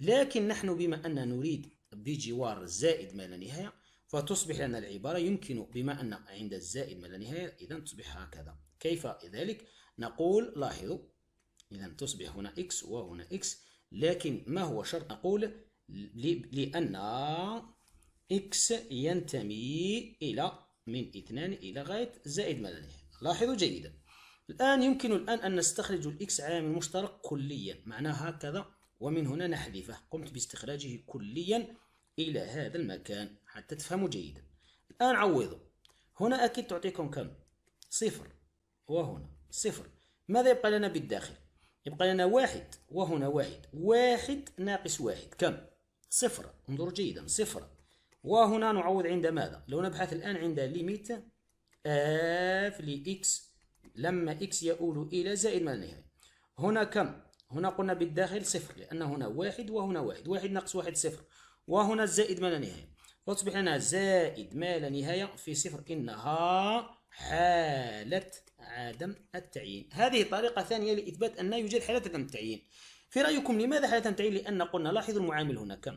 لكن نحن بما أننا نريد بجوار زائد ما لا نهاية فتصبح لنا العبارة يمكن بما أن عند الزائد ما لا نهاية إذا تصبح هكذا كيف ذلك؟ نقول لاحظوا إذا تصبح هنا x وهنا x لكن ما هو شرط نقول لأن x ينتمي إلى من اثنان إلى غاية زائد ما لا نهاية لاحظوا جيدا الآن يمكن الآن أن نستخرج الإكس عامل مشترك كليا معناه هكذا ومن هنا نحذفه قمت باستخراجه كليا إلى هذا المكان حتى تفهموا جيدا الآن عوضوا هنا أكيد تعطيكم كم صفر وهنا صفر ماذا يبقى لنا بالداخل يبقى لنا واحد وهنا واحد واحد ناقص واحد كم صفر انظروا جيدا صفر وهنا نعوض عند ماذا لو نبحث الآن عند ليميت اف لإكس لما إكس يؤول إلى زائد ما لا نهاية هنا كم هنا قلنا بالداخل صفر لأن هنا واحد وهنا واحد واحد ناقص واحد صفر وهنا الزائد ما لا نهاية فتصبح لنا زائد ما لا نهاية في صفر إنها حالة عدم التعيين هذه طريقة ثانية لإثبات أن يوجد حالة عدم التعيين في رأيكم لماذا حالة عدم التعيين لأن قلنا لاحظوا المعامل هنا كم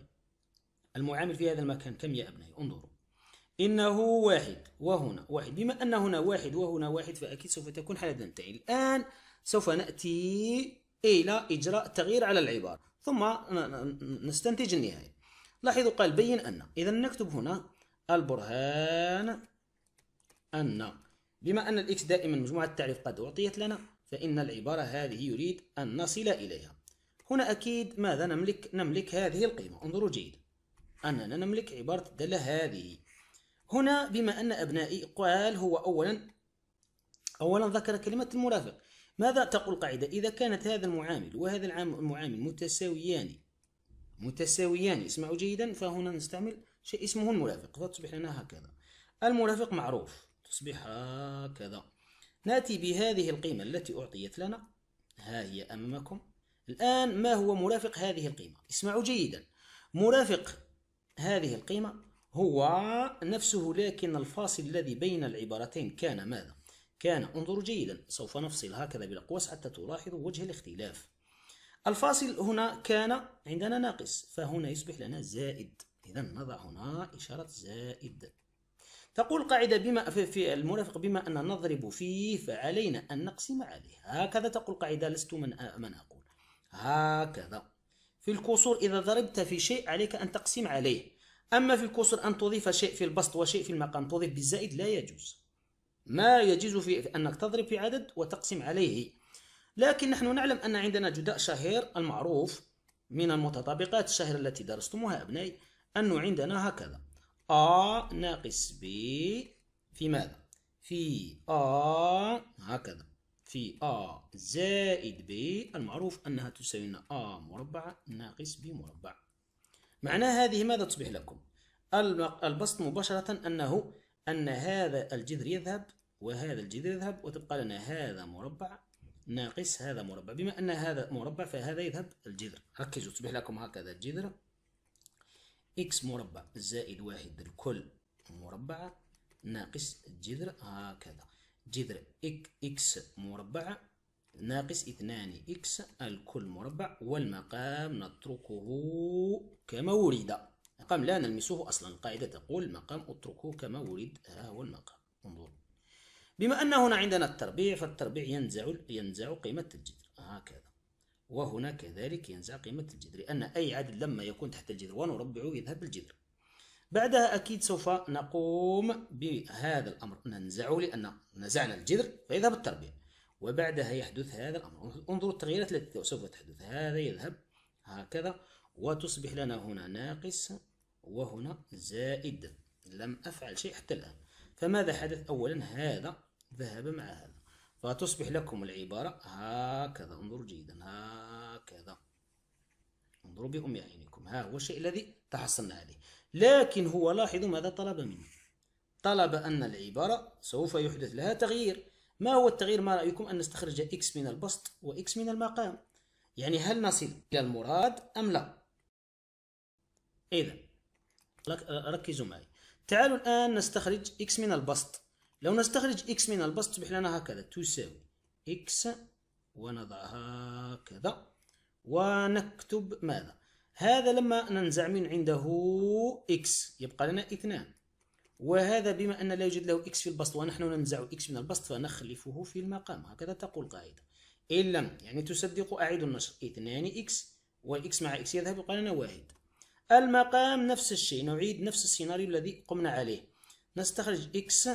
المعامل في هذا المكان كم يا أبنائي انظروا إنه واحد وهنا واحد بما أن هنا واحد وهنا واحد فأكيد سوف تكون حالة عدم التعيين الآن سوف نأتي إلى إجراء تغيير على العبارة ثم نستنتج النهاية لاحظوا قال بين أن إذا نكتب هنا البرهان أن بما أن الإكس دائما مجموعة التعريف قد أعطيت لنا فإن العبارة هذه يريد أن نصل إليها هنا أكيد ماذا نملك نملك هذه القيمة انظروا جيد أننا نملك عبارة الدالة هذه هنا بما أن أبنائي قال هو أولا أولا ذكر كلمة المرافق ماذا تقول القاعدة إذا كانت هذا المعامل وهذا المعامل متساويان متساويان اسمعوا جيدا فهنا نستعمل شيء اسمه المرافق فتصبح لنا هكذا المرافق معروف تصبح هكذا نأتي بهذه القيمة التي أعطيت لنا ها هي أمامكم الآن ما هو مرافق هذه القيمة اسمعوا جيدا مرافق هذه القيمة هو نفسه لكن الفاصل الذي بين العبارتين كان ماذا كان انظروا جيدا سوف نفصل هكذا بالأقواس حتى تلاحظوا وجه الاختلاف الفاصل هنا كان عندنا ناقص فهنا يصبح لنا زائد إذا نضع هنا إشارة زائد تقول قاعدة بما في المرافق بما أن نضرب فيه فعلينا أن نقسم عليه هكذا تقول قاعدة لست من من أقول هكذا في الكسور إذا ضربت في شيء عليك أن تقسم عليه أما في الكسور أن تضيف شيء في البسط وشيء في المقام تضيف بالزائد لا يجوز ما يجوز في أنك تضرب في عدد وتقسم عليه لكن نحن نعلم أن عندنا جداء شهير المعروف من المتطابقات الشهيرة التي درستموها أبنائي أنه عندنا هكذا A ناقص B في ماذا؟ في A هكذا في A زائد B المعروف أنها تساوي لنا A مربع ناقص B مربع معنى هذه ماذا تصبح لكم؟ البسط مباشرة أنه أن هذا الجذر يذهب وهذا الجذر يذهب وتبقى لنا هذا مربع ناقص هذا مربع بما أن هذا مربع فهذا يذهب الجذر ركزوا تصبح لكم هكذا الجذر إكس مربع زائد واحد الكل مربع ناقص الجذر هكذا جذر إكس مربع ناقص اثنان إكس الكل مربع والمقام نتركه كما ورد مقام لا نلمسه أصلا القاعدة تقول مقام اتركه كما ولد ها هو المقام انظر بما أن هنا عندنا التربيع فالتربيع ينزع ينزع قيمة الجذر هكذا وهنا كذلك ينزع قيمة الجذر لأن أي عدد لما يكون تحت الجذر ونربعه يذهب الجذر بعدها أكيد سوف نقوم بهذا الأمر ننزعه لأن نزعنا الجذر فيذهب التربيع وبعدها يحدث هذا الأمر انظروا التغييرات التي سوف تحدث هذا يذهب هكذا وتصبح لنا هنا ناقص وهنا زائد لم أفعل شيء حتى الآن فماذا حدث أولا هذا ذهب مع هذا فتصبح لكم العبارة هكذا انظروا جيدا هكذا انظروا بأم عينكم ها هو الشيء الذي تحصلنا عليه لكن هو لاحظوا ماذا طلب منه طلب أن العبارة سوف يحدث لها تغيير ما هو التغيير ما رأيكم أن نستخرج إكس من البسط وإكس من المقام يعني هل نصل إلى المراد أم لا إذا ركزوا معي تعالوا الآن نستخرج اكس من البسط لو نستخرج اكس من البسط تصبح لنا هكذا تساوي اكس ونضعها هكذا ونكتب ماذا هذا لما ننزع من عنده اكس يبقى لنا اثنان وهذا بما أن لا يوجد له اكس في البسط ونحن ننزع اكس من البسط فنخلفه في المقام هكذا تقول القاعدة إن لم يعني تصدق أعيد النشر اثنان اكس والاكس مع اكس يذهب يبقى لنا واحد المقام نفس الشيء نعيد نفس السيناريو الذي قمنا عليه نستخرج إكس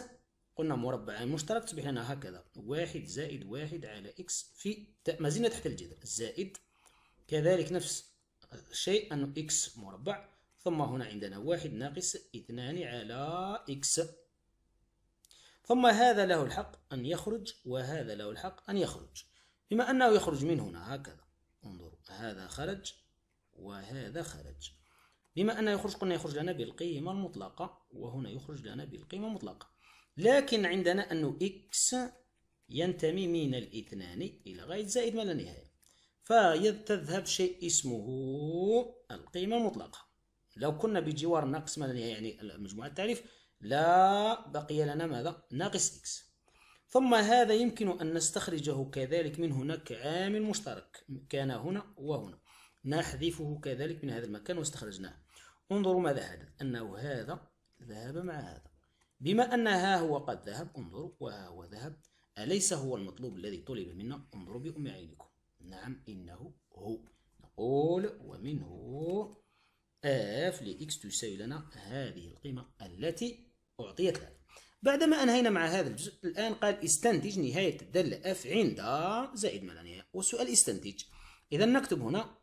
قلنا مربع مشترك تصبح لنا هكذا واحد زائد واحد على إكس في ما زلنا تحت الجذر زائد كذلك نفس الشيء أنه إكس مربع ثم هنا عندنا واحد ناقص اثنان على إكس ثم هذا له الحق أن يخرج وهذا له الحق أن يخرج بما أنه يخرج من هنا هكذا انظروا هذا خرج وهذا خرج بما أنه يخرج قلنا يخرج لنا بالقيمة المطلقة وهنا يخرج لنا بالقيمة المطلقة لكن عندنا أنه X ينتمي من الاثنان إلى غاية زائد ما لا نهاية فتذهب شيء اسمه القيمة المطلقة لو كنا بجوار ناقص ما لا نهاية يعني مجموعة التعريف لا بقي لنا ماذا؟ ناقص X ثم هذا يمكن أن نستخرجه كذلك من هناك عامل مشترك كان هنا وهنا نحذفه كذلك من هذا المكان واستخرجناه انظروا ماذا حدث أنه هذا ذهب مع هذا بما أن ها هو قد ذهب انظروا وها هو ذهب أليس هو المطلوب الذي طلب منا انظروا بأم عينكم نعم إنه هو نقول ومنه اف لإكس تساوي لنا هذه القيمة التي أعطيت لنا بعدما أنهينا مع هذا الجزء الآن قال استنتج نهاية الدالة اف عند زائد ما لا نهاية والسؤال استنتج إذا نكتب هنا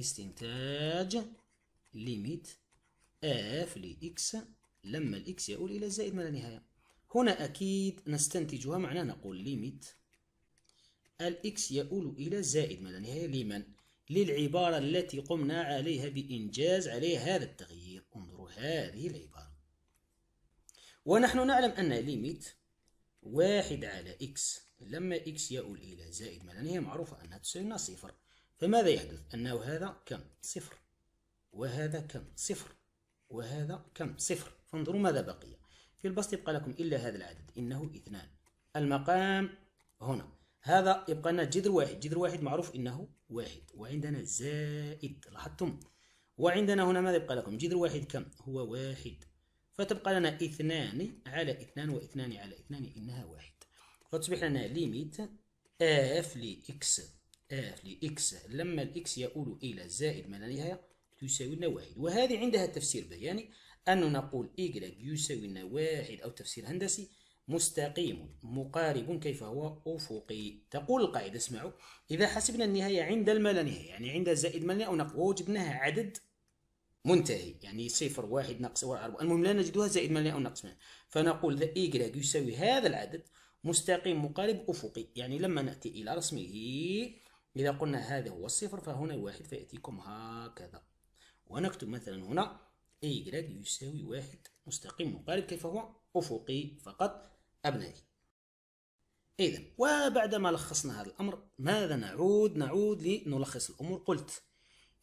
استنتاج ليميت اف لإكس لما الإكس يؤول إلى زائد ما لا نهاية هنا أكيد نستنتجها معناه نقول ليميت الإكس يؤول إلى زائد ما لا نهاية لمن؟ للعبارة التي قمنا عليها بإنجاز عليها هذا التغيير انظروا هذه العبارة ونحن نعلم أن ليميت واحد على إكس لما إكس يؤول إلى زائد ما لا نهاية معروفة أنها تساوي صفر فماذا يحدث أنه هذا كم صفر وهذا كم صفر وهذا كم صفر فانظروا ماذا بقي في البسط يبقى لكم إلا هذا العدد إنه اثنان المقام هنا هذا يبقى لنا جذر واحد جذر واحد معروف إنه واحد وعندنا زائد لاحظتم وعندنا هنا ماذا يبقى لكم جذر واحد كم هو واحد فتبقى لنا اثنان على اثنان واثنان على اثنان إنها واحد فتصبح لنا ليميت اف لإكس اف آه، لإكس لما الإكس يؤول إلى زائد ما لا نهاية تساوي لنا واحد وهذه عندها تفسير بياني أن نقول إيكلاك يساوي لنا واحد أو تفسير هندسي مستقيم مقارب كيف هو أفقي تقول القاعدة اسمعوا إذا حسبنا النهاية عند ما لا نهاية يعني عند زائد ما لا نهاية وجدناها عدد منتهي يعني صفر واحد ناقص أربعة المهم لا نجدها زائد ما لا ناقص فنقول ذا ايكغيك يساوي هذا العدد مستقيم مقارب أفقي يعني لما نأتي إلى رسمه إذا قلنا هذا هو الصفر فهنا واحد فيأتيكم هكذا ونكتب مثلا هنا جراد يساوي واحد مستقيم مقارب كيف هو أفقي فقط أبنائي إذا وبعدما لخصنا هذا الأمر ماذا نعود نعود لنلخص الأمور قلت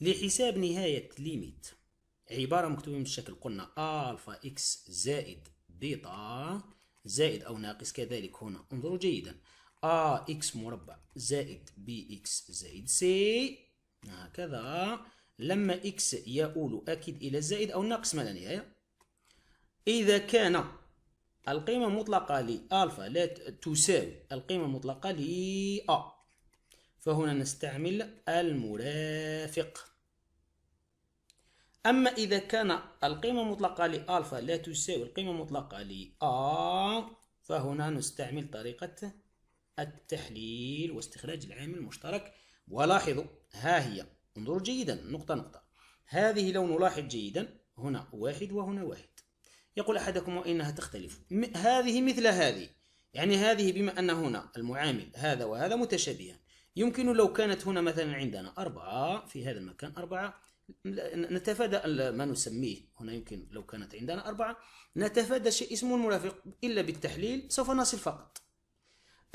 لحساب نهاية ليميت عبارة مكتوبة من الشكل قلنا ألفا إكس زائد بيتا زائد أو ناقص كذلك هنا انظروا جيدا آ إكس مربع زائد بي إكس زائد سي هكذا لما إكس يؤول أكيد إلى الزائد أو ناقص ما لا نهاية إذا كان القيمة المطلقة لألفا لا تساوي القيمة المطلقة لأ فهنا نستعمل المرافق أما إذا كان القيمة المطلقة لألفا لا تساوي القيمة المطلقة لأ فهنا نستعمل طريقة التحليل واستخراج العامل المشترك ولاحظوا ها هي انظروا جيدا نقطة نقطة هذه لو نلاحظ جيدا هنا واحد وهنا واحد يقول أحدكم وإنها تختلف هذه مثل هذه يعني هذه بما أن هنا المعامل هذا وهذا متشابهان يمكن لو كانت هنا مثلا عندنا أربعة في هذا المكان أربعة نتفادى ما نسميه هنا يمكن لو كانت عندنا أربعة نتفادى شيء اسمه المرافق إلا بالتحليل سوف نصل فقط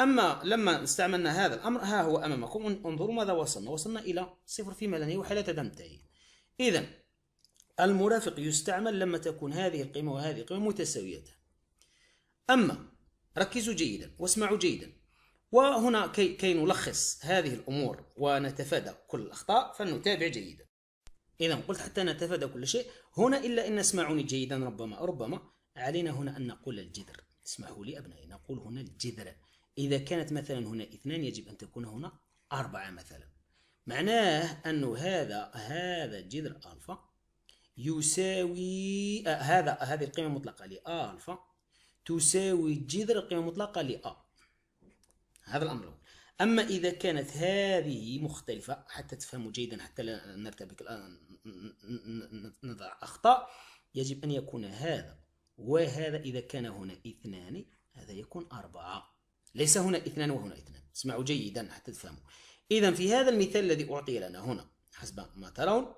أما لما استعملنا هذا الأمر ها هو أمامكم انظروا ماذا وصلنا وصلنا إلى صفر في ملني وحالة دم إذا المرافق يستعمل لما تكون هذه القيمة وهذه القيمة متساوية أما ركزوا جيدا واسمعوا جيدا وهنا كي, كي نلخص هذه الأمور ونتفادى كل الأخطاء فلنتابع جيدا إذا قلت حتى نتفادى كل شيء هنا إلا إن اسمعوني جيدا ربما ربما علينا هنا أن نقول الجذر اسمحوا لي أبنائي نقول هنا الجذر إذا كانت مثلا هنا اثنان يجب أن تكون هنا أربعة مثلا معناه أنه هذا هذا جذر ألفا يساوي آه هذا هذه القيمة المطلقة لأ ألفا تساوي جذر القيمة المطلقة لأ هذا الأمر الأول أما إذا كانت هذه مختلفة حتى تفهموا جيدا حتى لا نرتبك الآن نضع أخطاء يجب أن يكون هذا وهذا إذا كان هنا اثنان هذا يكون أربعة ليس هنا اثنان وهنا اثنان اسمعوا جيدا حتى تفهموا إذا في هذا المثال الذي أعطي لنا هنا حسب ما ترون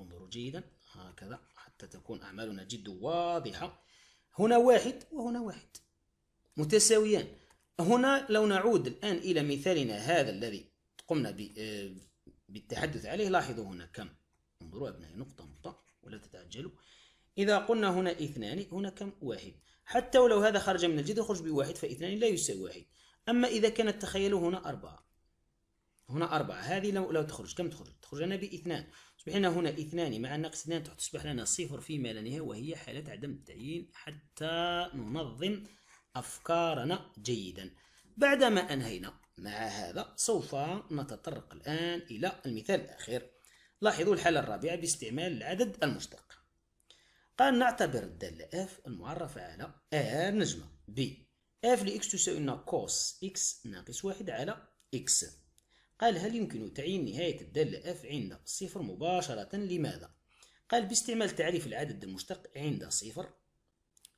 انظروا جيدا هكذا حتى تكون أعمالنا جد واضحة هنا واحد وهنا واحد متساويان هنا لو نعود الآن إلى مثالنا هذا الذي قمنا آه، بالتحدث عليه لاحظوا هنا كم انظروا أبنائي نقطة نقطة ولا تتعجلوا إذا قلنا هنا اثنان هنا كم واحد حتى ولو هذا خرج من الجذر يخرج بواحد فاثنان لا يساوي واحد أما إذا كانت تخيلوا هنا أربعة هنا أربعة هذه لو, لو تخرج كم تخرج؟ تخرج لنا باثنان اصبح لنا هنا اثنان مع ناقص اثنان تصبح لنا صفر ما لا نهاية وهي حالة عدم التعيين حتى ننظم أفكارنا جيدا بعدما أنهينا مع هذا سوف نتطرق الآن إلى المثال الأخير لاحظوا الحالة الرابعة باستعمال العدد المشترك قال نعتبر الدالة f المعرفة على نجمة b f لx تساوي لنا cos x ناقص واحد على x قال هل يمكن تعيين نهاية الدالة f عند صفر مباشرة لماذا؟ قال باستعمال تعريف العدد المشتق عند صفر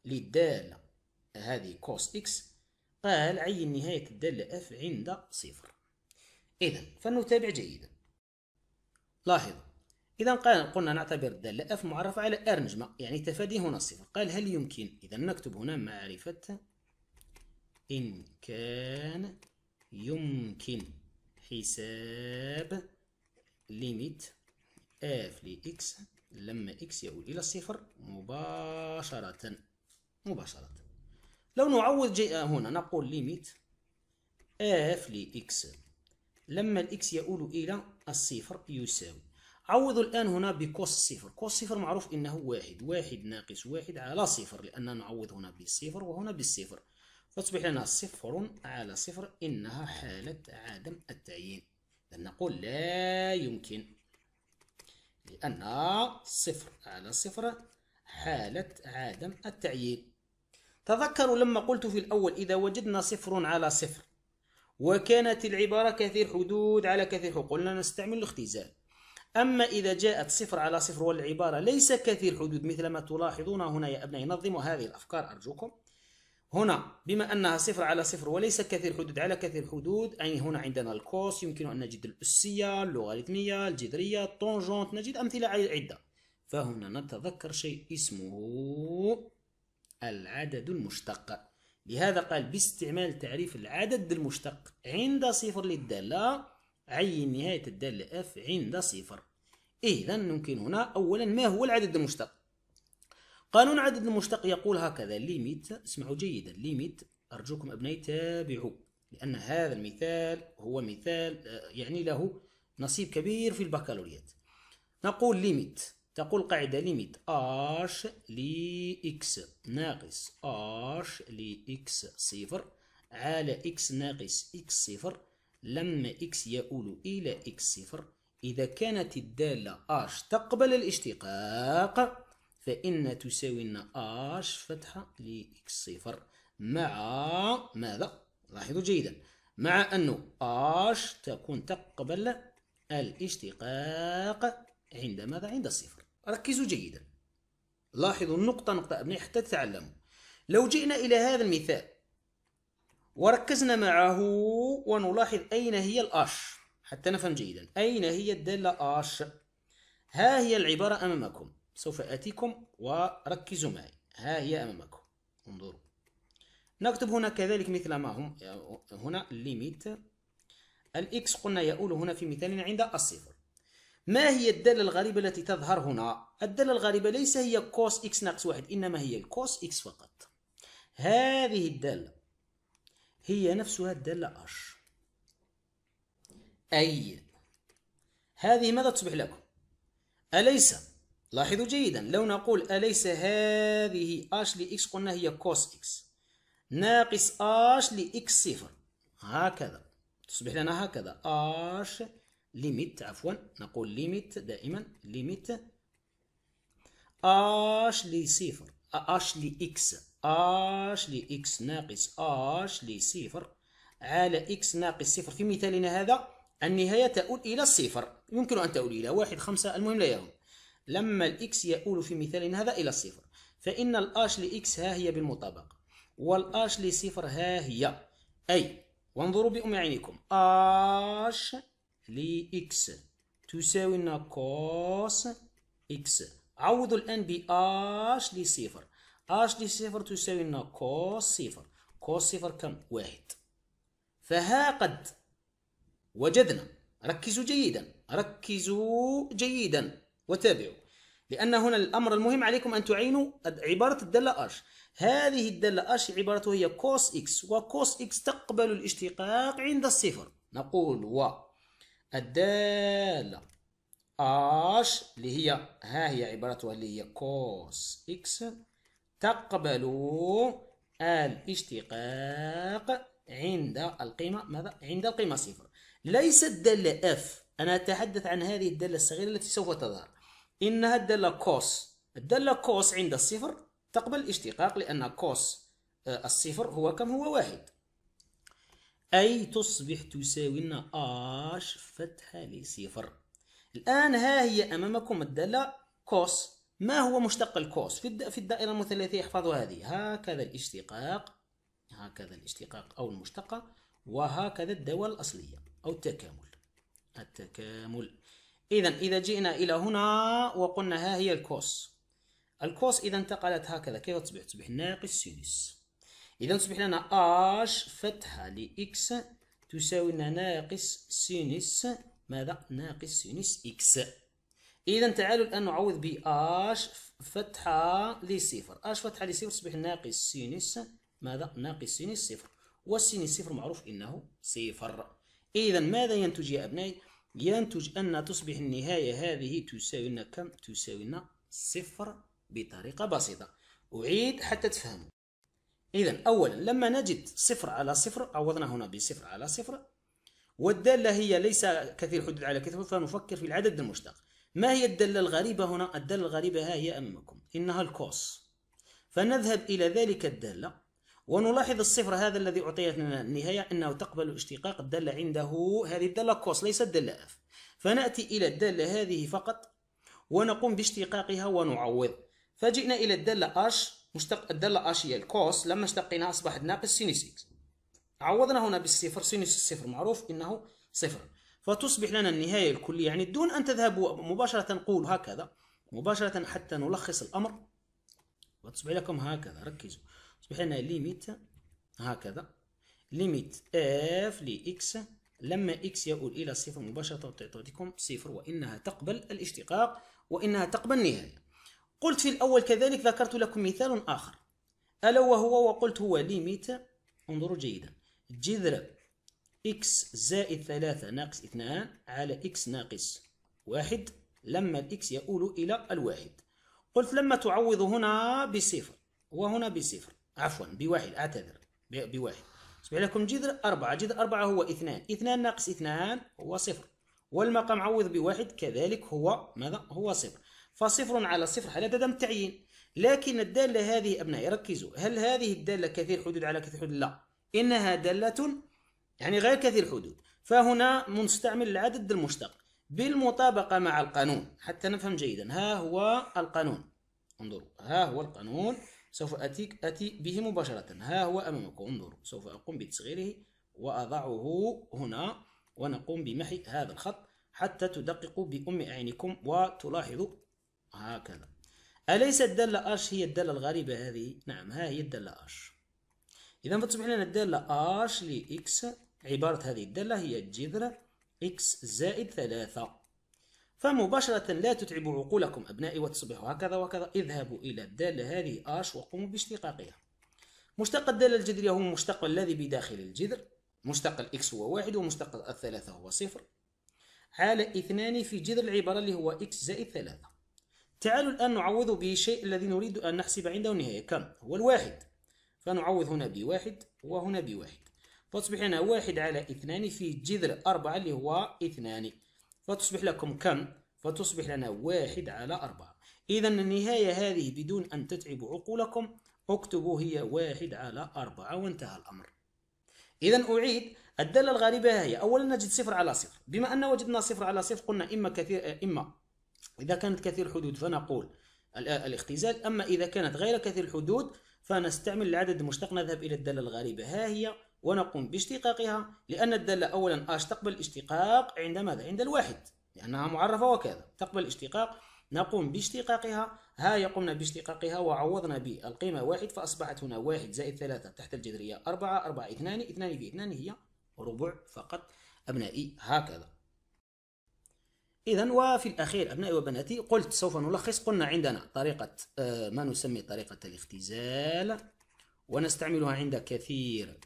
للدالة هذه cos x قال عين نهاية الدالة f عند صفر إذا فلنتابع جيدا لاحظوا إذا قلنا نعتبر الدالة اف معرفة على ار نجمة يعني تفادي هنا الصفر قال هل يمكن إذا نكتب هنا معرفة إن كان يمكن حساب ليميت اف لإكس لما إكس يؤول إلى الصفر مباشرة مباشرة لو نعوض جي آه، هنا نقول ليميت اف لإكس لما الإكس يؤول إلى الصفر يساوي عوضوا الآن هنا بكوس صفر كوس صفر معروف إنه واحد واحد ناقص واحد على صفر لأننا نعوض هنا بالصفر وهنا بالصفر فتصبح لنا صفر على صفر إنها حالة عدم التعيين لأن نقول لا يمكن لأن صفر على صفر حالة عدم التعيين تذكروا لما قلت في الأول إذا وجدنا صفر على صفر وكانت العبارة كثير حدود على كثير حقوق قلنا نستعمل الاختزال أما إذا جاءت صفر على صفر والعبارة ليس كثير حدود مثل ما تلاحظون هنا يا أبنائي نظموا هذه الأفكار أرجوكم هنا بما أنها صفر على صفر وليس كثير حدود على كثير حدود أي هنا عندنا الكوس يمكن أن نجد الأسية اللوغاريتمية الجذرية الطونجونت نجد أمثلة عدة فهنا نتذكر شيء اسمه العدد المشتق لهذا قال باستعمال تعريف العدد المشتق عند صفر للدالة عين نهاية الدالة F عند صفر إذا إيه، نمكن هنا أولا ما هو العدد المشتق قانون عدد المشتق يقول هكذا ليميت اسمعوا جيدا ليميت أرجوكم أبنائي تابعوا لأن هذا المثال هو مثال آه، يعني له نصيب كبير في البكالوريات نقول ليميت تقول قاعدة ليميت اش لي اكس ناقص اش لي اكس صفر على اكس ناقص اكس صفر لما اكس يؤول إلى اكس صفر إذا كانت الدالة اش تقبل الاشتقاق فإن تساوي لنا اش فتحة لإكس صفر مع ماذا؟ لاحظوا جيدا مع أنه اش تكون تقبل الاشتقاق عند ماذا؟ عند الصفر ركزوا جيدا لاحظوا النقطة نقطة أبني حتى تتعلموا لو جئنا إلى هذا المثال وركزنا معه ونلاحظ أين هي الأش حتى نفهم جيدا أين هي الدالة آش ها هي العبارة أمامكم سوف آتيكم وركزوا معي ها هي أمامكم انظروا نكتب هنا كذلك مثل ما هم هنا ليميت الإكس قلنا يؤول هنا في مثالنا عند الصفر ما هي الدالة الغريبة التي تظهر هنا؟ الدالة الغريبة ليس هي كوس إكس ناقص واحد إنما هي الكوس إكس فقط هذه الدالة هي نفسها الدالة أش أي هذه ماذا تصبح لكم أليس لاحظوا جيدا لو نقول أليس هذه اش لإكس قلنا هي كوس إكس ناقص اش لإكس صفر هكذا تصبح لنا هكذا اش ليميت عفوا نقول ليميت دائما ليميت اش لصفر اش لإكس اش لإكس ناقص اش لصفر على إكس ناقص صفر في مثالنا هذا النهاية تؤول إلى الصفر يمكن أن تؤول إلى واحد خمسة المهم لا يهم لما الإكس يؤول في مثالنا هذا إلى الصفر فإن الآش لإكس ها هي بالمطابق والآش لصفر ها هي أي وانظروا بأم عينكم آش لإكس تساوي ناقص إكس عوضوا الآن بآش لصفر آش لصفر تساوي ناقص صفر كوس صفر كم؟ واحد فها قد وجدنا ركزوا جيدا ركزوا جيدا وتابعوا لأن هنا الأمر المهم عليكم أن تعينوا عبارة الدالة اش هذه الدالة اش عبارته هي كوس إكس وكوس إكس تقبل الاشتقاق عند الصفر نقول و الدالة اش اللي هي ها هي عبارتها اللي هي كوس إكس تقبل الاشتقاق عند القيمة ماذا؟ عند القيمة صفر ليست دالة اف أنا أتحدث عن هذه الدالة الصغيرة التي سوف تظهر إنها الدالة كوس الدالة كوس عند الصفر تقبل الاشتقاق لأن كوس آه، الصفر هو كم هو واحد أي تصبح تساوي لنا آش فتحة لصفر الآن ها هي أمامكم الدالة كوس ما هو مشتق الكوس في في الدائرة المثلثية احفظوا هذه هكذا الاشتقاق هكذا الاشتقاق أو المشتقة وهكذا الدوال الأصلية أو التكامل التكامل إذا إذا جئنا إلى هنا وقلنا ها هي الكوس الكوس إذا انتقلت هكذا كيف تصبح؟ تصبح ناقص سينوس إذا تصبح لنا آش فتحة لإكس تساوي لنا ناقص سينوس ماذا؟ ناقص سينوس إكس إذا تعالوا الآن نعوض بأش فتحة لصفر آش فتحة لصفر تصبح ناقص سينوس ماذا؟ ناقص سينوس صفر والسينوس صفر معروف إنه صفر إذا ماذا ينتج يا أبنائي؟ ينتج أن تصبح النهاية هذه تساوي لنا كم؟ تساوي لنا صفر بطريقة بسيطة أعيد حتى تفهموا إذا أولا لما نجد صفر على صفر عوضنا هنا بصفر على صفر والدالة هي ليس كثير حدود على كثير فنفكر في العدد المشتق ما هي الدالة الغريبة هنا؟ الدالة الغريبة ها هي أمامكم إنها الكوس فنذهب إلى ذلك الدالة ونلاحظ الصفر هذا الذي أعطيت لنا النهاية أنه تقبل اشتقاق الدالة عنده هذه الدالة كوس ليست الدالة اف فنأتي إلى الدالة هذه فقط ونقوم باشتقاقها ونعوض فجئنا إلى الدالة اش مشتق الدالة اش هي الكوس لما اشتقيناها أصبحت ناقص سينوس اكس عوضنا هنا بالصفر سينوس الصفر معروف أنه صفر فتصبح لنا النهاية الكلية يعني دون أن تذهبوا مباشرة نقول هكذا مباشرة حتى نلخص الأمر وتصبح لكم هكذا ركزوا يصبح لنا ليميت هكذا ليميت اف لاكس لما اكس يؤول الى صفر مباشره تعطيكم صفر وانها تقبل الاشتقاق وانها تقبل النهايه قلت في الاول كذلك ذكرت لكم مثال اخر الا وهو وقلت هو ليميت انظروا جيدا جذر اكس زائد ثلاثة ناقص اثنان على اكس ناقص واحد لما الاكس يؤول الى الواحد قلت لما تعوض هنا بصفر وهنا بصفر عفوا بواحد أعتذر بواحد يصبح لكم جذر أربعة جذر أربعة هو اثنان اثنان ناقص اثنان هو صفر والمقام عوض بواحد كذلك هو ماذا هو صفر فصفر على صفر حالة عدم التعيين لكن الدالة هذه أبنائي ركزوا هل هذه الدالة كثير حدود على كثير حدود لا إنها دالة يعني غير كثير حدود فهنا مستعمل العدد المشتق بالمطابقة مع القانون حتى نفهم جيدا ها هو القانون انظروا ها هو القانون سوف أتيك أتي به مباشرة ها هو أمامكم انظروا سوف أقوم بتصغيره وأضعه هنا ونقوم بمحي هذا الخط حتى تدققوا بأم أعينكم وتلاحظوا هكذا أليس الدالة أش هي الدالة الغريبة هذه؟ نعم ها هي الدالة أش إذا فتصبح لنا الدالة أش لإكس عبارة هذه الدالة هي جذر إكس زائد ثلاثة فمباشرة لا تتعبوا عقولكم أبنائي وتصبحوا هكذا وكذا اذهبوا إلى الدالة هذه آش وقوموا باشتقاقها مشتق الدالة الجذرية هو المشتق الذي بداخل الجذر مشتق الإكس هو واحد ومشتق الثلاثة هو صفر على اثنان في جذر العبارة اللي هو إكس زائد ثلاثة تعالوا الآن نعوض بالشيء الذي نريد أن نحسب عنده النهاية كم هو الواحد فنعوض هنا بواحد وهنا بواحد فتصبح هنا واحد على اثنان في جذر أربعة اللي هو اثنان فتصبح لكم كم؟ فتصبح لنا واحد على أربعة إذا النهاية هذه بدون أن تتعبوا عقولكم اكتبوا هي واحد على أربعة وانتهى الأمر إذا أعيد الدالة الغريبة هي أولا نجد صفر على صفر بما أن وجدنا صفر على صفر قلنا إما كثير آه، إما إذا كانت كثير الحدود فنقول آه، الاختزال أما إذا كانت غير كثير الحدود فنستعمل العدد المشتق نذهب إلى الدالة الغريبة ها هي ونقوم باشتقاقها لأن الدالة أولا اش تقبل اشتقاق عند ماذا؟ عند الواحد لأنها معرفة وكذا تقبل اشتقاق نقوم باشتقاقها ها يقومنا باشتقاقها وعوضنا بالقيمة واحد فأصبحت هنا واحد زائد ثلاثة تحت الجذرية أربعة أربعة اثنان اثنان في اثنان هي ربع فقط أبنائي هكذا إذا وفي الأخير أبنائي وبناتي قلت سوف نلخص قلنا عندنا طريقة آه، ما نسمي طريقة الاختزال ونستعملها عند كثير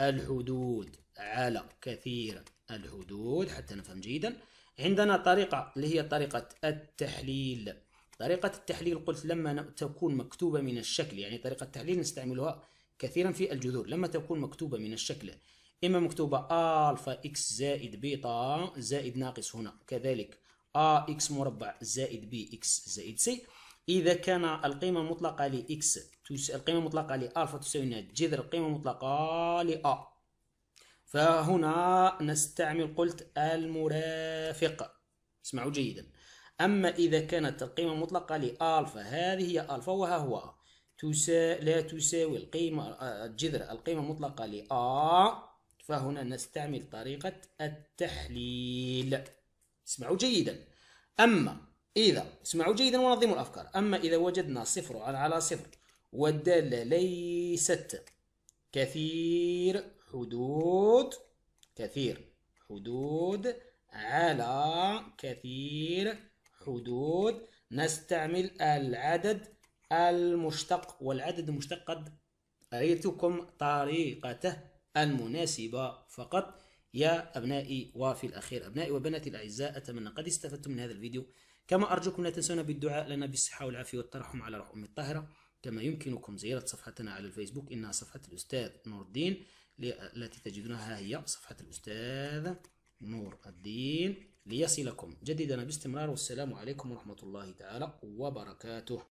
الحدود على كثير الحدود حتى نفهم جيدا عندنا طريقة اللي هي طريقة التحليل طريقة التحليل قلت لما تكون مكتوبة من الشكل يعني طريقة التحليل نستعملها كثيرا في الجذور لما تكون مكتوبة من الشكل إما مكتوبة ألفا إكس زائد بيتا زائد ناقص هنا كذلك أ إكس مربع زائد بي إكس زائد سي إذا كان القيمة المطلقة لإكس القيمة المطلقة ألفا تساوي جذر القيمة المطلقة لأ فهنا نستعمل قلت المرافق اسمعوا جيدا أما إذا كانت القيمة المطلقة ألفا هذه هي ألفا وها هو تسا... لا تساوي القيمة آه، جذر القيمة المطلقة لأ فهنا نستعمل طريقة التحليل اسمعوا جيدا أما إذا اسمعوا جيدا ونظموا الأفكار أما إذا وجدنا صفر على صفر والدالة ليست كثير حدود كثير حدود على كثير حدود نستعمل العدد المشتق والعدد المشتق قد أريتكم طريقته المناسبة فقط يا أبنائي وفي الأخير أبنائي وبناتي الأعزاء أتمنى قد استفدتم من هذا الفيديو كما أرجوكم لا تنسونا بالدعاء لنا بالصحة والعافية والترحم على روح أمي الطاهرة كما يمكنكم زيارة صفحتنا على الفيسبوك إنها صفحة الأستاذ نور الدين التي تجدونها هي صفحة الأستاذ نور الدين ليصلكم جديدنا باستمرار والسلام عليكم ورحمة الله تعالى وبركاته